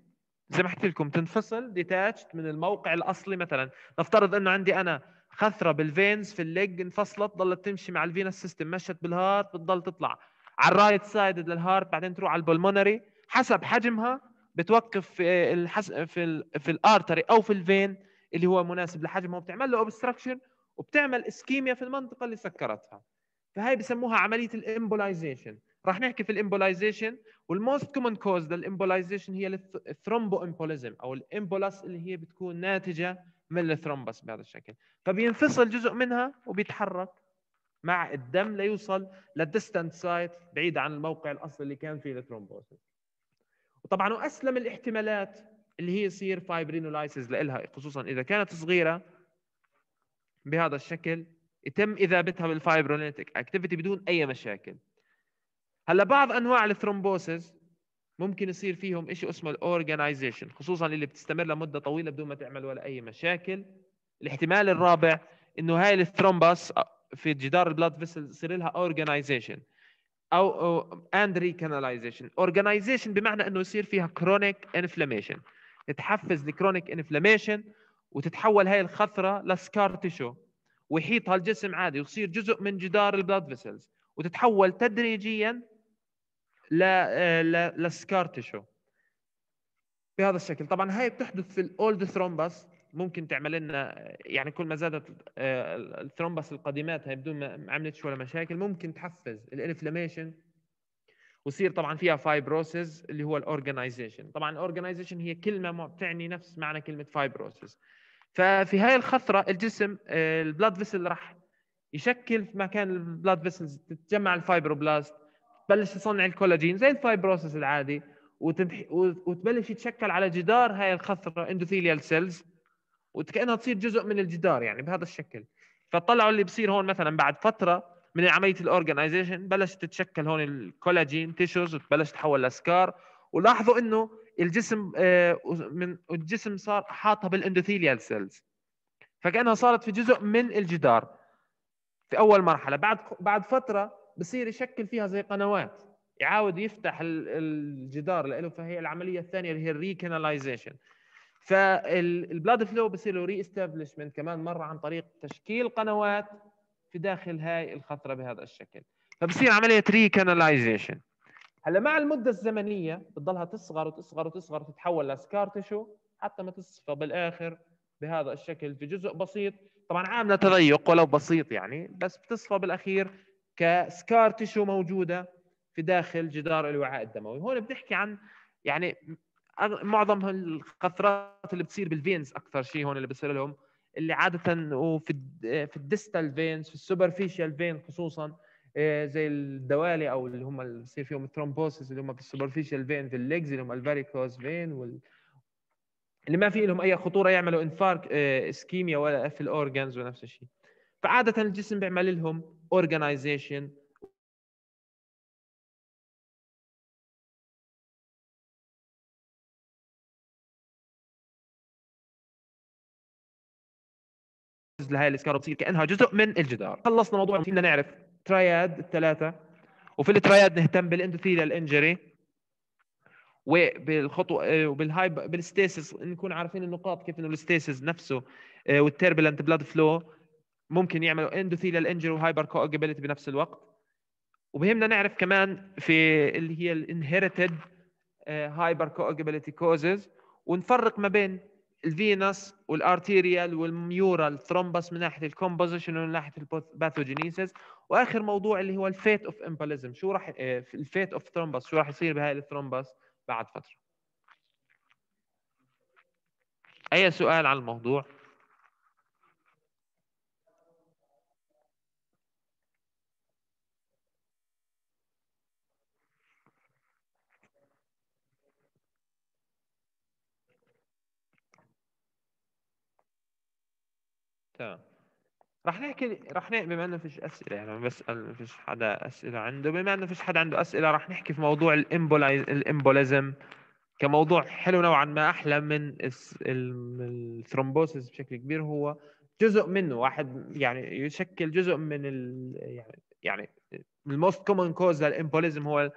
زي ما حكيت لكم تنفصل ديتاتشد من الموقع الاصلي مثلا نفترض انه عندي انا خثره بالفينز في الليج انفصلت ضلت تمشي مع الفينس سيستم مشت بالهارت بتضل تطلع على الرايت سايد للهارت بعدين تروح على البولمونري حسب حجمها بتوقف في الحس... في ال... في الارتري او في الفين اللي هو مناسب لحجمها وبتعمل له اوبستراكشن وبتعمل اسكيميا في المنطقه اللي سكرتها فهي بسموها عمليه الامبولايزيشن راح نحكي في الامبولايزيشن والموست كومن كوز للامبولايزيشن هي الثرومبو امبوليزم او الامبولاس اللي هي بتكون ناتجه من الثرومبس بهذا الشكل فبينفصل جزء منها وبيتحرك مع الدم ليوصل للديستانت سايت بعيد عن الموقع الاصلي اللي كان فيه الثرومبوسيس وطبعا واسلم الاحتمالات اللي هي يصير فايبرينولايسيس لها خصوصا اذا كانت صغيره بهذا الشكل يتم اذابتها بالفايبرونيتك اكتيفيتي بدون اي مشاكل هلا بعض انواع الثرومبوسز ممكن يصير فيهم شيء اسمه الاورجنايزيشن خصوصا اللي بتستمر لمده طويله بدون ما تعمل ولا اي مشاكل الاحتمال الرابع انه هاي الثرومبوس في جدار البلاد فيسل يصير لها اورجنايزيشن او اند ريكاناليزيشن اورجنايزيشن بمعنى انه يصير فيها كرونيك انفلاميشن تحفز الكرونيك انفلاميشن وتتحول هاي الخثره لسكار تيشو ويحيطها الجسم عادي ويصير جزء من جدار البلاد فيسلز وتتحول تدريجيا لا آه، تيشو بهذا الشكل طبعا هاي بتحدث في الاولد ثرومبس ممكن تعمل لنا آه، يعني كل ما زادت آه، الثرومبس القديمات هاي بدون ما عملت ولا مشاكل ممكن تحفز الانفلاميشن وصير طبعا فيها فايبروسيس اللي هو الاورجنايزيشن طبعا الاورجنايزيشن هي كلمه بتعني نفس معنى كلمه فايبروسيس ففي هاي الخثره الجسم البلاد فيسل راح يشكل في مكان البلاد فيسلز تتجمع الفايبروبلاست تبلش تصنع الكولاجين زي الفايبروسس العادي وتنح... وتبلش يتشكل على جدار هاي الخثره اندوثيليال سيلز وكانها تصير جزء من الجدار يعني بهذا الشكل فطلعوا اللي بصير هون مثلا بعد فتره من عمليه الاورجنايزيشن بلشت تتشكل هون الكولاجين تيشوز وتبلش تتحول لسكار ولاحظوا انه الجسم آه، من الجسم صار حاطها بالاندوثيليال سيلز فكانها صارت في جزء من الجدار في اول مرحله بعد بعد فتره بصير يشكل فيها زي قنوات يعاود يفتح الجدار له فهي العمليه الثانيه اللي هي الريكاناليزيشن فالبلاد فلو بصير له ري استابلشمنت كمان مره عن طريق تشكيل قنوات في داخل هاي الخطره بهذا الشكل فبصير عمليه ريكناليزيشن هلا مع المده الزمنيه بتضلها تصغر وتصغر وتصغر وتتحول لسكار تشو حتى ما تصفى بالاخر بهذا الشكل في جزء بسيط طبعا عامله تضيق ولو بسيط يعني بس بتصفى بالاخير كسكار تشو موجوده في داخل جدار الوعاء الدموي هون بنحكي عن يعني معظم القطرات اللي بتصير بالفينز اكثر شيء هون اللي بصير لهم اللي عاده وفي في الديستال فينز في السوبرفيشال فين خصوصا آه، زي الدوالي او اللي هم اللي بصير فيهم الترومبوسس اللي هم في السوبرفيشال فين في الليجز اللي هم الفاريكوز فين وال... اللي ما في لهم اي خطوره يعملوا انفارك آه، اسكيميا ولا في الاورجنز ونفس الشيء فعاده الجسم بيعمل لهم organization لهي الاسكارة بتصير كانها جزء من الجدار خلصنا موضوع بدنا نعرف تراياد الثلاثه وفي التراياد نهتم بالاندوثيليال انجري وبالخطوه آه، وبالهايب بالستيسس نكون عارفين النقاط كيف انه الستيسس نفسه آه، والتيربلنت بلاد فلو ممكن يعملوا اندوثيليال انجري وهايبر كوجبيلتي بنفس الوقت وبهمنا نعرف كمان في اللي هي الانهيرتد هايبر كوجبيلتي كوزز ونفرق ما بين الفينس والارتيريال والميورال ثرومبس من ناحيه الكومبوزيشن ومن ناحيه الباثوجينيسيس واخر موضوع اللي هو الفيت اوف امباليزم شو راح الفيت اوف ثرومبس شو راح يصير بهاي الثرومبس بعد فتره اي سؤال عن الموضوع تمام طيب. راح نحكي راح نحكي بما انه فيش اسئله يعني بسال ما فيش حدا اسئله عنده بما انه فيش حدا عنده اسئله راح نحكي في موضوع الامبوليزم كموضوع حلو نوعا ما احلى من الثرومبوسيس بشكل كبير هو جزء منه واحد يعني يشكل جزء من ال يعني يعني الموست كومن كوز للامبوليزم هو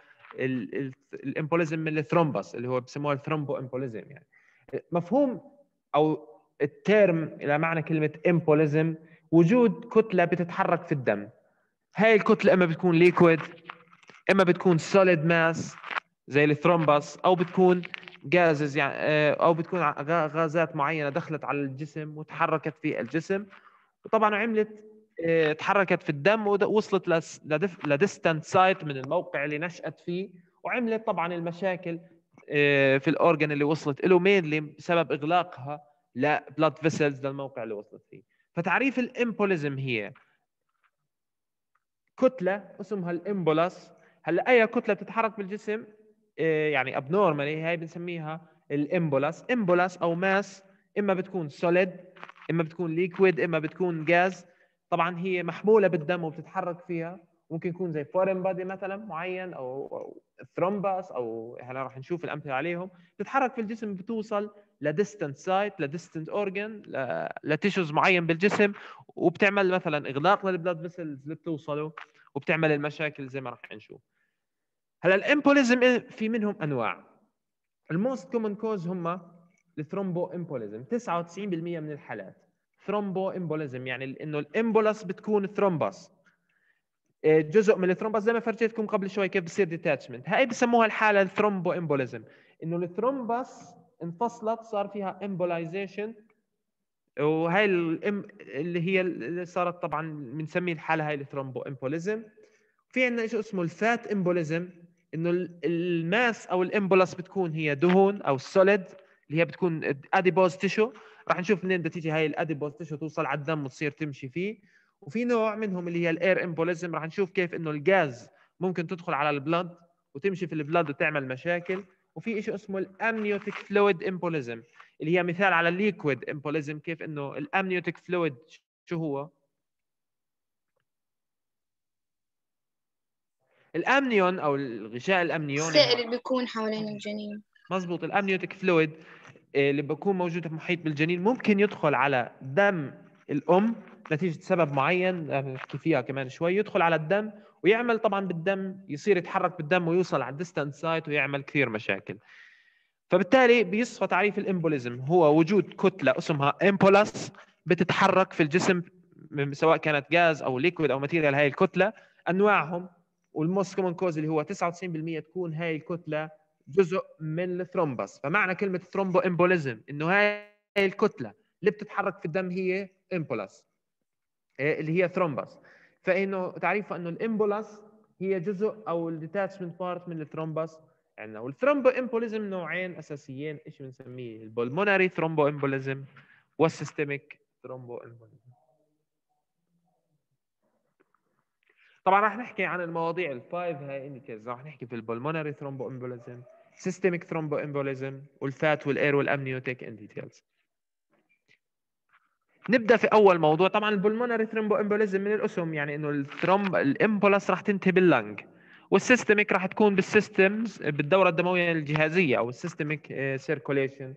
الامبوليزم من الثرومبس اللي هو بسموه الثرومبو امبوليزم يعني مفهوم او الترم الى معنى كلمه امبوليزم وجود كتله بتتحرك في الدم هاي الكتله اما بتكون ليكويد اما بتكون سوليد ماس زي الثرومبس او بتكون جازز يعني آه، او بتكون غازات معينه دخلت على الجسم وتحركت في الجسم وطبعا عملت آه، تحركت في الدم ووصلت لديستنت سايت من الموقع اللي نشأت فيه وعملت طبعا المشاكل آه، في الاورجن اللي وصلت له مينلي بسبب اغلاقها blood فيسلز للموقع اللي وصلت فيه فتعريف الامبوليزم هي كتله اسمها الامبولس هلا اي كتله بتتحرك بالجسم آه، يعني ابنورمالي هاي بنسميها الامبولس امبولس او ماس اما بتكون سوليد اما بتكون ليكويد اما بتكون غاز طبعا هي محموله بالدم وبتتحرك فيها ممكن يكون زي فورين بادي مثلا معين او ثرومباس او هلا راح نشوف الامثله عليهم بتتحرك في الجسم بتوصل لديستنت سايت لديستنت اورجن لتيشوز معين بالجسم وبتعمل مثلا اغلاق للبلاد فيسلز اللي بتوصله وبتعمل المشاكل زي ما راح نشوف هلا الامبوليزم في منهم انواع الموست كومن كوز هم الثرومبو امبوليزم 99% من الحالات ثرومبو امبوليزم يعني انه الامبولس بتكون ثرومبس آه، جزء من الثرومبوس زي ما فرجيتكم قبل شوي كيف بصير ديتاتشمنت هاي بسموها الحاله الثرومبو امبوليزم انه الثرومبوس انفصلت صار فيها امبولايزيشن وهي اللي هي اللي صارت طبعا بنسميه الحاله هاي الثرومبو امبوليزم في عندنا شيء اسمه الفات امبوليزم انه الماس او الامبولس بتكون هي دهون او السوليد اللي هي بتكون اديبوز تيشو راح نشوف منين بدها تيجي هاي الاديبوز تيشو توصل على الدم وتصير تمشي فيه وفي نوع منهم اللي هي الاير امبوليزم رح نشوف كيف انه الغاز ممكن تدخل على البلد وتمشي في البلد وتعمل مشاكل وفي شيء اسمه الامنيوتيك فلويد امبوليزم اللي هي مثال على الليكويد امبوليزم كيف انه الامنيوتيك فلويد شو هو الامنيون او الغشاء الامنيون السائل اللي بيكون حوالين الجنين مضبوط الامنيوتيك فلويد اللي بيكون موجود في محيط بالجنين ممكن يدخل على دم الام نتيجه سبب معين نحكي آه، فيها كمان شوي يدخل على الدم ويعمل طبعا بالدم يصير يتحرك بالدم ويوصل على الديستنت سايت ويعمل كثير مشاكل فبالتالي بيصفى تعريف الامبوليزم هو وجود كتله اسمها امبولاس بتتحرك في الجسم سواء كانت غاز او ليكويد او ماتيريال هاي الكتله انواعهم والموست كومن كوز اللي هو 99% تكون هاي الكتله جزء من الثرومبس فمعنى كلمه ثرومبو امبوليزم انه هاي الكتله اللي بتتحرك في الدم هي امبولاس إيه، اللي هي ثرومبس فانه تعريف انه الامبولاس هي جزء او الديتاتشمنت بارت من الثرومبس عندنا يعني والثرومبو امبوليزم نوعين اساسيين ايش بنسميه البولموناري ثرومبو امبوليزم والسيستميك ثرومبو امبوليزم طبعا راح نحكي عن المواضيع الفايف هاي انديكيترز راح نحكي في البولموناري ثرومبو امبوليزم سيستميك ثرومبو امبوليزم والفات والاير والامنيوتيك ان ديتيلز نبدا في اول موضوع طبعا البلمونري ثرومبو امبوليزم من الاسم يعني انه الثرومب الامبولس راح تنتهي باللنج والسيستميك راح تكون بالسيستمز بالدوره الدمويه الجهازيه او السيستميك آه، سيركوليشن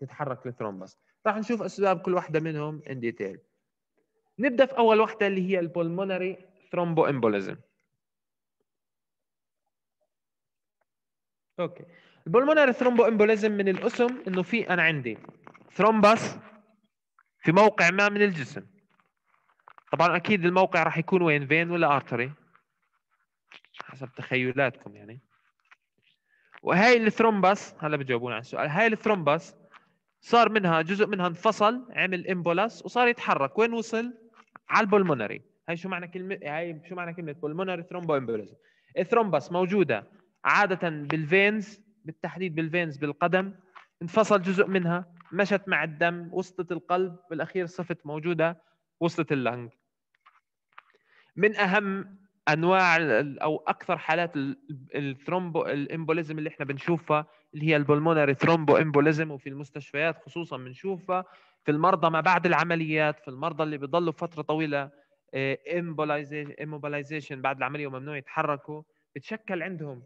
تتحرك الثرومبس راح نشوف اسباب كل واحده منهم ان ديتيل نبدا في اول واحده اللي هي البلمونري ثرومبو امبوليزم اوكي البلمونري ثرومبو امبوليزم من الاسم انه في انا عندي ثرومبس في موقع ما من الجسم طبعا اكيد الموقع راح يكون وين فين ولا ارتري حسب تخيلاتكم يعني وهي الثرومبس هلا بجاوبون على السؤال هاي الثرومبس صار منها جزء منها انفصل عمل امبولاس وصار يتحرك وين وصل على البولمونري هاي شو معنى كلمه هاي شو معنى كلمه بولمونري ثرومبو امبوليزم الثرومبس موجوده عاده بالفينز بالتحديد بالفينز بالقدم انفصل جزء منها مشت مع الدم وصلت القلب بالاخير صفت موجوده وصلت اللنج من اهم انواع او اكثر حالات الثرومبو الامبوليزم اللي احنا بنشوفها اللي هي البولموناري ثرومبو امبوليزم وفي المستشفيات خصوصا بنشوفها في المرضى ما بعد العمليات في المرضى اللي بيضلوا فتره طويله آه، امبوليزيشن بعد العمليه وممنوع يتحركوا بتشكل عندهم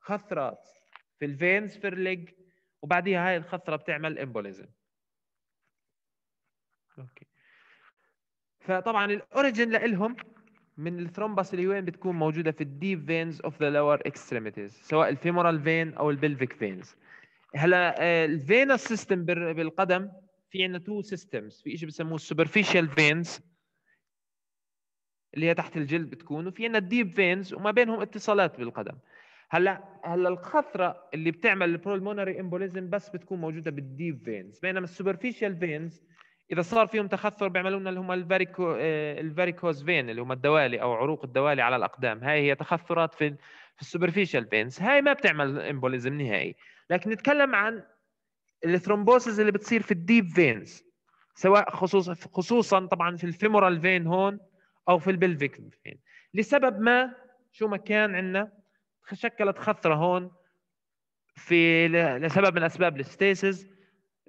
خثرات في الفينز في الليج وبعديها هاي الخثره بتعمل امبوليزم اوكي فطبعا الاوريجن لإلهم من الثرومبس اللي وين بتكون موجوده في الديب فينز اوف ذا لور اكستريميتيز سواء الفيمورال فين او البلفيك فينز هلا آه، الفينس سيستم بالقدم في عندنا تو سيستمز في شيء بسموه السوبرفيشال فينز اللي هي تحت الجلد بتكون وفي عندنا الديب فينز وما بينهم اتصالات بالقدم هلا هلا الخثره اللي بتعمل البرولمونري امبوليزم بس بتكون موجوده بالديب فينز بينما السوبرفيشال فينز اذا صار فيهم تخثر بيعملوا لنا اللي هم الفاريكو الفاريكوز فين اللي هم الدوالي او عروق الدوالي على الاقدام هاي هي تخثرات في في السوبرفيشال فينز هاي ما بتعمل امبوليزم نهائي لكن نتكلم عن الثرومبوسز اللي بتصير في الديب فينز سواء خصوصا خصوصا طبعا في الفيمورال فين هون او في البلفيك فين لسبب ما شو ما كان عندنا شكلت خثره هون في لسبب من اسباب الستيسز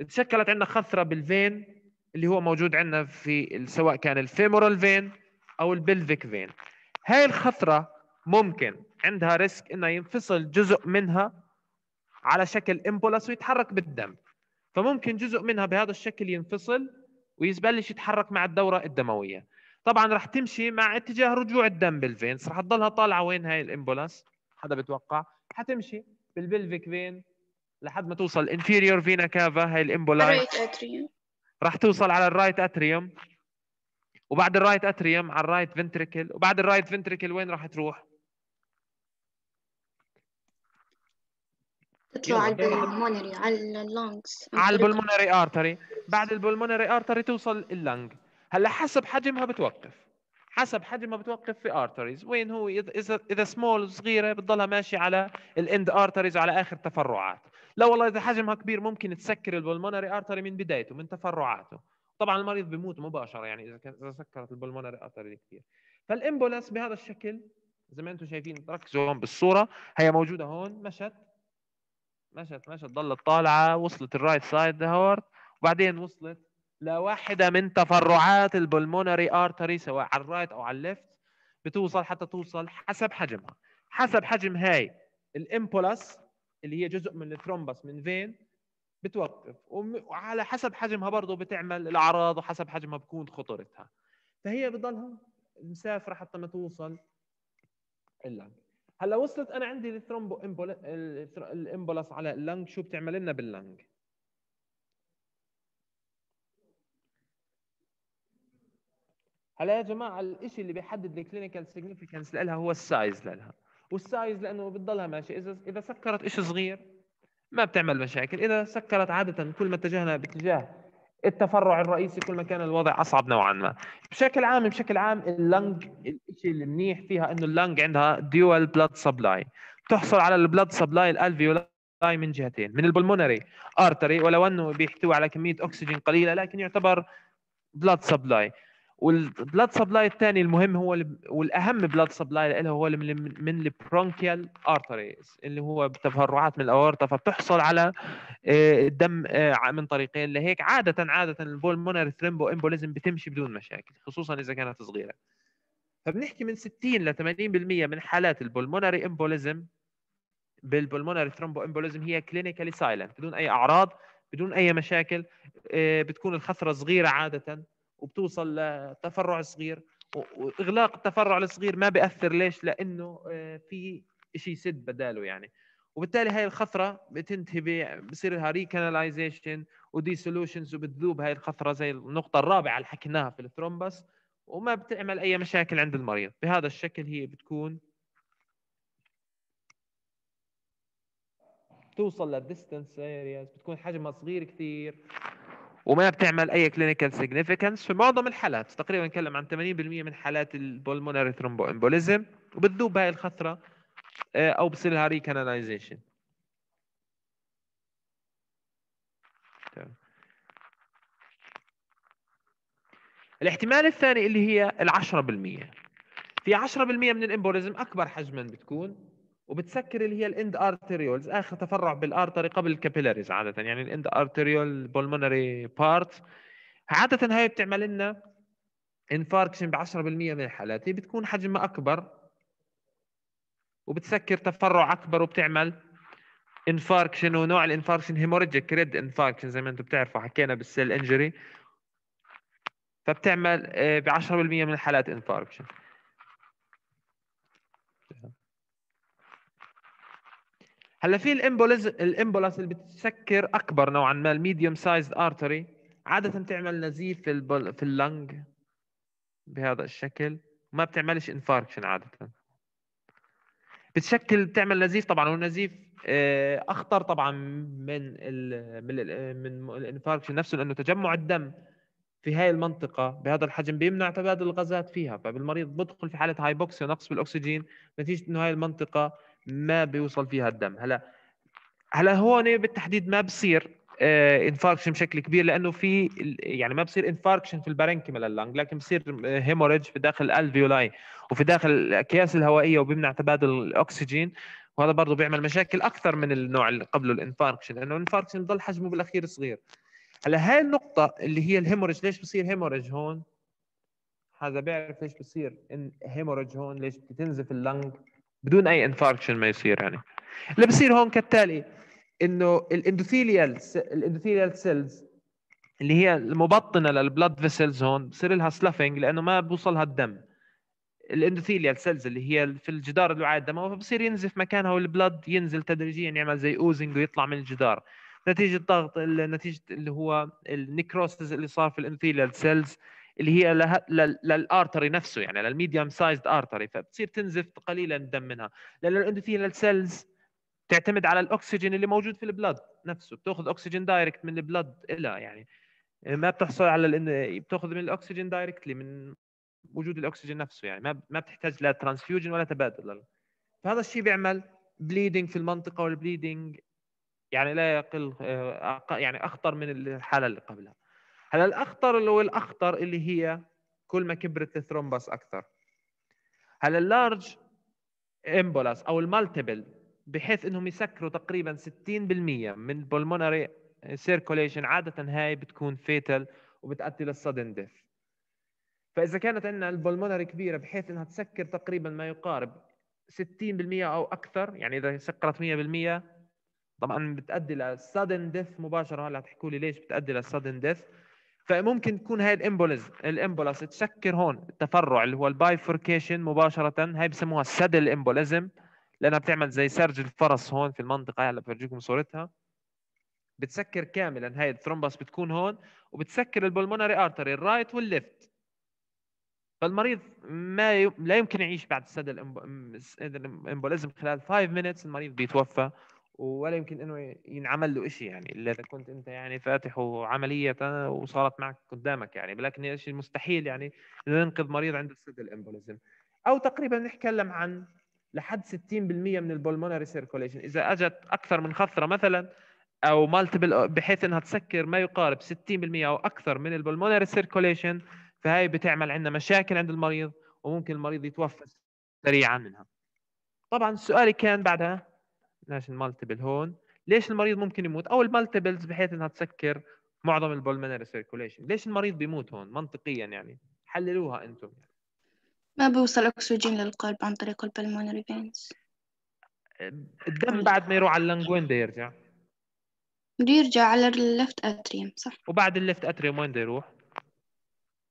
تشكلت عندنا خثره بالفين اللي هو موجود عندنا في سواء كان الفيمورال فين او البلفيك فين هاي الخثره ممكن عندها ريسك انه ينفصل جزء منها على شكل امبولس ويتحرك بالدم فممكن جزء منها بهذا الشكل ينفصل ويبلش يتحرك مع الدوره الدمويه طبعا رح تمشي مع اتجاه رجوع الدم بالفينس رح تضلها طالعه وين هاي الإمبولس حدا بتوقع حتمشي بالبلفيك فين لحد ما توصل انفيريور فينا كافا هي الامبولاين راح توصل على الرايت اتريوم وبعد الرايت اتريوم على الرايت فنتريكل وبعد الرايت فنتريكل وين راح تروح؟ تطلع على البولمونري على اللانجز على البولمونري ارتري بعد البولمونري ارتري توصل اللانج هلا حسب حجمها بتوقف حسب حجم ما بتوقف في ارتريز وين هو اذا اذا سمول صغيره بتضلها ماشي على الاند ارتريز على اخر تفرعات لا والله اذا حجمها كبير ممكن تسكر البولمونري ارتري من بدايته من تفرعاته طبعا المريض بيموت مباشره يعني اذا اذا سكرت البولمونري ارتري كثير فالامبولانس بهذا الشكل زي ما انتم شايفين ركزوا هون بالصوره هي موجوده هون مشت مشت مشت ضلت طالعه وصلت الرايت سايد هورت وبعدين وصلت لواحدة من تفرعات البلمونري ارتري سواء على الرايت أو على الليفت بتوصل حتى توصل حسب حجمها حسب حجم هاي الامبولس اللي هي جزء من الثرومبس من فين بتوقف وعلى حسب حجمها برضه بتعمل الاعراض وحسب حجمها بكون خطورتها فهي بتضلها مسافره حتى ما توصل اللنج هلا وصلت انا عندي الثرومبو امبولس على اللنج شو بتعمل لنا باللنج هلا يا جماعه الشيء اللي بيحدد الكلينيكال سيجنيفيكانس لها هو السايز لها والسايز لانه بتضلها ماشي اذا اذا سكرت شيء صغير ما بتعمل مشاكل اذا سكرت عاده كل ما اتجهنا باتجاه التفرع الرئيسي كل ما كان الوضع اصعب نوعا ما بشكل عام بشكل عام اللنج الشيء اللي منيح فيها انه اللنج عندها ديوال بلاد سبلاي بتحصل على البلاد سبلاي الالفيولاي من جهتين من البلمونري ارتري ولو انه بيحتوي على كميه اكسجين قليله لكن يعتبر بلاد سبلاي والبلاد سبلاي الثاني المهم هو والاهم بلاد سبلاي لها هو اللي من البرونكيال ارتريز اللي هو تفرعات من الاورطه فبتحصل على آه، الدم آه، من طريقين لهيك عاده عاده البولمونري ثريمبو امبوليزم بتمشي بدون مشاكل خصوصا اذا كانت صغيره فبنحكي من 60 ل 80% من حالات البولمونري امبوليزم بالبولمونري ثرومبو امبوليزم هي كلينيكالي سايلنت بدون اي اعراض بدون اي مشاكل آه، بتكون الخثره صغيره عاده وبتوصل لتفرع صغير واغلاق التفرع الصغير ما بياثر ليش لانه آه، في شيء يسد بداله يعني وبالتالي هاي الخثره بتنتهي بصير لها ريكاناليزيشن ودي سولوشنز وبتذوب هاي الخثره زي النقطه الرابعه اللي حكيناها في الثرومبس وما بتعمل اي مشاكل عند المريض بهذا الشكل هي بتكون توصل للديستنس ارياز بتكون حجمها صغير كثير وما بتعمل اي كلينيكال سيجنيفيكانس في معظم الحالات تقريبا نتكلم عن 80% من حالات البولمونري امبوليزم وبتذوب هاي الخثره آه، او بصير لها ريكاناليزيشن الاحتمال الثاني اللي هي ال 10% في 10% من الامبوليزم اكبر حجما بتكون وبتسكر اللي هي الاند ارتريولز اخر تفرع بالارتري قبل الكابيلاريز عاده يعني الاند ارتريول بولمونري بارت عاده هاي بتعمل لنا انفاركشن ب 10% من الحالات هي بتكون حجمها اكبر وبتسكر تفرع اكبر وبتعمل انفاركشن ونوع الانفاركشن هيموريجيك ريد انفاركشن زي ما انتم بتعرفوا حكينا بالسيل انجري فبتعمل آه، ب 10% من الحالات انفاركشن هلا في الامبولز الامبولاس اللي بتسكر اكبر نوعا ما الميديوم سايزد ارتري عاده تعمل نزيف في البل... في اللنج بهذا الشكل ما بتعملش انفاركشن عاده بتشكل بتعمل نزيف طبعا والنزيف آه، اخطر طبعا من ال من ال من الانفاركشن نفسه لانه تجمع الدم في هاي المنطقه بهذا الحجم بيمنع تبادل الغازات فيها فبالمريض بدخل في حاله هايبوكسيا نقص بالاكسجين نتيجه انه هاي المنطقه ما بيوصل فيها الدم هلا هلا هون بالتحديد ما بصير انفاركشن آه، بشكل كبير لانه في يعني ما بصير انفاركشن في البارنكيما لللنج لكن بصير هيموريدج في داخل الالفيولاي وفي داخل الاكياس الهوائيه وبيمنع تبادل الاكسجين وهذا برضه بيعمل مشاكل اكثر من النوع اللي قبله الانفاركشن لانه الانفاركشن بضل حجمه بالاخير صغير هلا هاي النقطه اللي هي الهيموريج ليش بصير هيموريج هون هذا بيعرف ليش بصير هيموريج هون ليش بتنزف اللنج بدون اي انفاركشن ما يصير يعني اللي بصير هون كالتالي انه الاندوثيليال الاندوثيليال سيلز اللي هي المبطنه للبلد فيسلز هون بصير لها سلافنج لانه ما بوصلها الدم الاندوثيليال سيلز اللي هي في الجدار الوعاء الدموي فبصير ينزف مكانها والبلد ينزل تدريجيا يعني يعمل زي اوزنج ويطلع من الجدار نتيجه ضغط نتيجه اللي هو النيكروسز اللي صار في الاندوثيليال سيلز اللي هي للارتري نفسه يعني للميديم سايزد ارتري فبتصير تنزف قليلا الدم منها لانه الاندوثيلال سيلز تعتمد على الاكسجين اللي موجود في البلد نفسه بتاخذ اكسجين دايركت من البلد الى يعني ما بتحصل على الان... بتاخذ من الاكسجين دايركتلي من وجود الاكسجين نفسه يعني ما ما بتحتاج لا ترانسفيوجن ولا تبادل فهذا الشيء بيعمل بليدنج في المنطقه والبليدنج يعني لا يقل آه، يعني اخطر من الحاله اللي قبلها هلا الاخطر اللي هو الاخطر اللي هي كل ما كبرت الثرومبس اكثر هلا اللارج امبولاس او المالتيبل بحيث انهم يسكروا تقريبا 60% من البولمونري سيركوليشن عاده هاي بتكون فيتال وبتؤدي للسدن ديث فاذا كانت عندنا البولمونري كبيره بحيث انها تسكر تقريبا ما يقارب 60% او اكثر يعني اذا سكرت 100% طبعا بتؤدي للسادن ديث مباشره هلا تحكوا لي ليش بتؤدي للسادن ديث فممكن تكون هاي الامبولز الامبولس تسكر هون التفرع اللي هو البايفوركيشن مباشره هاي بسموها السدل امبوليزم لانها بتعمل زي سرج الفرس هون في المنطقه هلا بفرجيكم صورتها بتسكر كاملا هاي الثرومبس بتكون هون وبتسكر البولموناري ارتري الرايت والليفت فالمريض ما ي... لا يمكن يعيش بعد السدل الامبوليزم خلال 5 minutes المريض بيتوفى ولا يمكن انه ينعمل له شيء يعني الا اذا كنت انت يعني فاتحه عمليه وصارت معك قدامك يعني ولكن شيء مستحيل يعني ننقذ مريض عنده سيدل امبوليزم او تقريبا نتكلم عن لحد 60% من البولمونري سيركوليشن اذا اجت اكثر من خثره مثلا او مالتيبل بحيث انها تسكر ما يقارب 60% او اكثر من البولمونري سيركوليشن فهي بتعمل عندنا مشاكل عند المريض وممكن المريض يتوفى سريعا منها طبعا سؤالي كان بعدها ناش المالتيبل هون ليش المريض ممكن يموت او المالتيبلز بحيث انها تسكر معظم البولمنري سيركوليشن ليش المريض بيموت هون منطقيا يعني حللوها انتم يعني. ما بيوصل اكسجين للقلب عن طريق البلمونري فينز الدم بعد ما يروح على اللنج وين بده يرجع؟ بده يرجع على اللفت اتريوم صح وبعد اللفت اتريوم وين بده يروح؟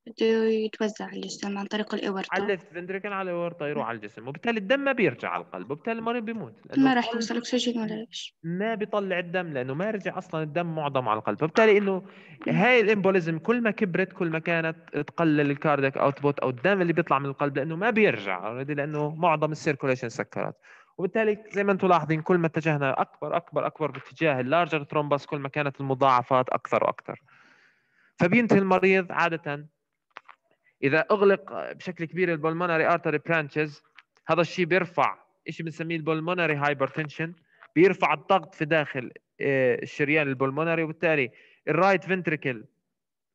بده يتوزع على الجسم عن طريق الاورطه على الفنتريكل على الاورطه يروح على الجسم وبالتالي الدم ما بيرجع على القلب وبالتالي المريض بيموت ما راح يوصل اكسجين ولا ايش ما بيطلع الدم لانه ما رجع اصلا الدم معظم على القلب فبالتالي انه هاي الامبوليزم كل ما كبرت كل ما كانت تقلل الكاردياك اوتبوت او الدم اللي بيطلع من القلب لانه ما بيرجع اوريدي لانه معظم السيركوليشن سكرت وبالتالي زي ما انتم لاحظين كل ما اتجهنا اكبر اكبر اكبر باتجاه اللارجر ترومبس كل ما كانت المضاعفات اكثر واكثر فبينتهي المريض عاده اذا اغلق بشكل كبير البولموناري ارتري برانشز هذا الشيء بيرفع شيء بنسميه البولموناري هايبرتنشن بيرفع الضغط في داخل آه، الشريان البولموناري وبالتالي الرايت فنتركل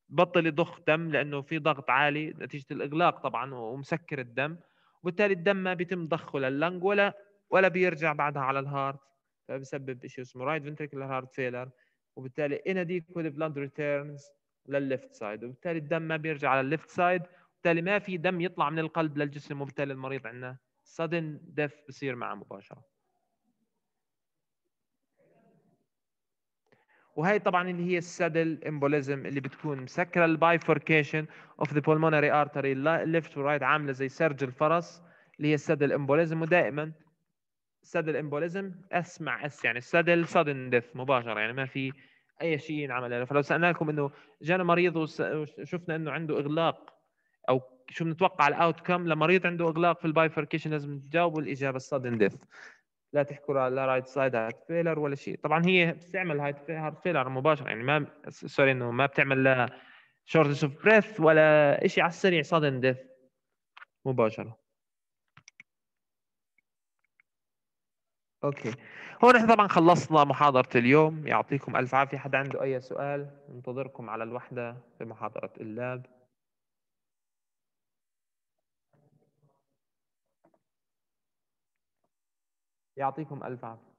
بطل يضخ دم لانه في ضغط عالي نتيجه الاغلاق طبعا ومسكر الدم وبالتالي الدم ما بيتم ضخه لللنج ولا ولا بيرجع بعدها على الهارت فبسبب شيء اسمه رايت فنتركل هارت فيلر وبالتالي inadequate بلاند ريتيرنز للليفت سايد وبالتالي الدم ما بيرجع على الليفت سايد وبالتالي ما في دم يطلع من القلب للجسم وبالتالي المريض عندنا sudden death بصير معه مباشره وهي طبعا اللي هي السدل امبوليزم اللي بتكون مسكره البايفوركيشن اوف ذا pulmonary artery left ورايت عامله زي سرج الفرس اللي هي السدل امبوليزم ودائما سدل امبوليزم اس مع اس يعني السدل sudden death مباشره يعني ما في اي شيء ينعمل فلو سالنا لكم انه جانا مريض وشفنا انه عنده اغلاق او شو بنتوقع الاوت كم لمريض عنده اغلاق في البايفركيشن لازم تجاوبوا الاجابه السادن ديث لا تحكوا لا رايت سايد هارت فيلر ولا شيء طبعا هي بتعمل هاي هارت فيلر مباشره يعني ما سوري انه ما بتعمل لا شورتس اوف بريث ولا شيء على السريع سادن ديث مباشره اوكي هون احنا طبعا خلصنا محاضرة اليوم يعطيكم ألف عافية حدا عنده أي سؤال ننتظركم على الوحدة في محاضرة اللاب يعطيكم ألف عافية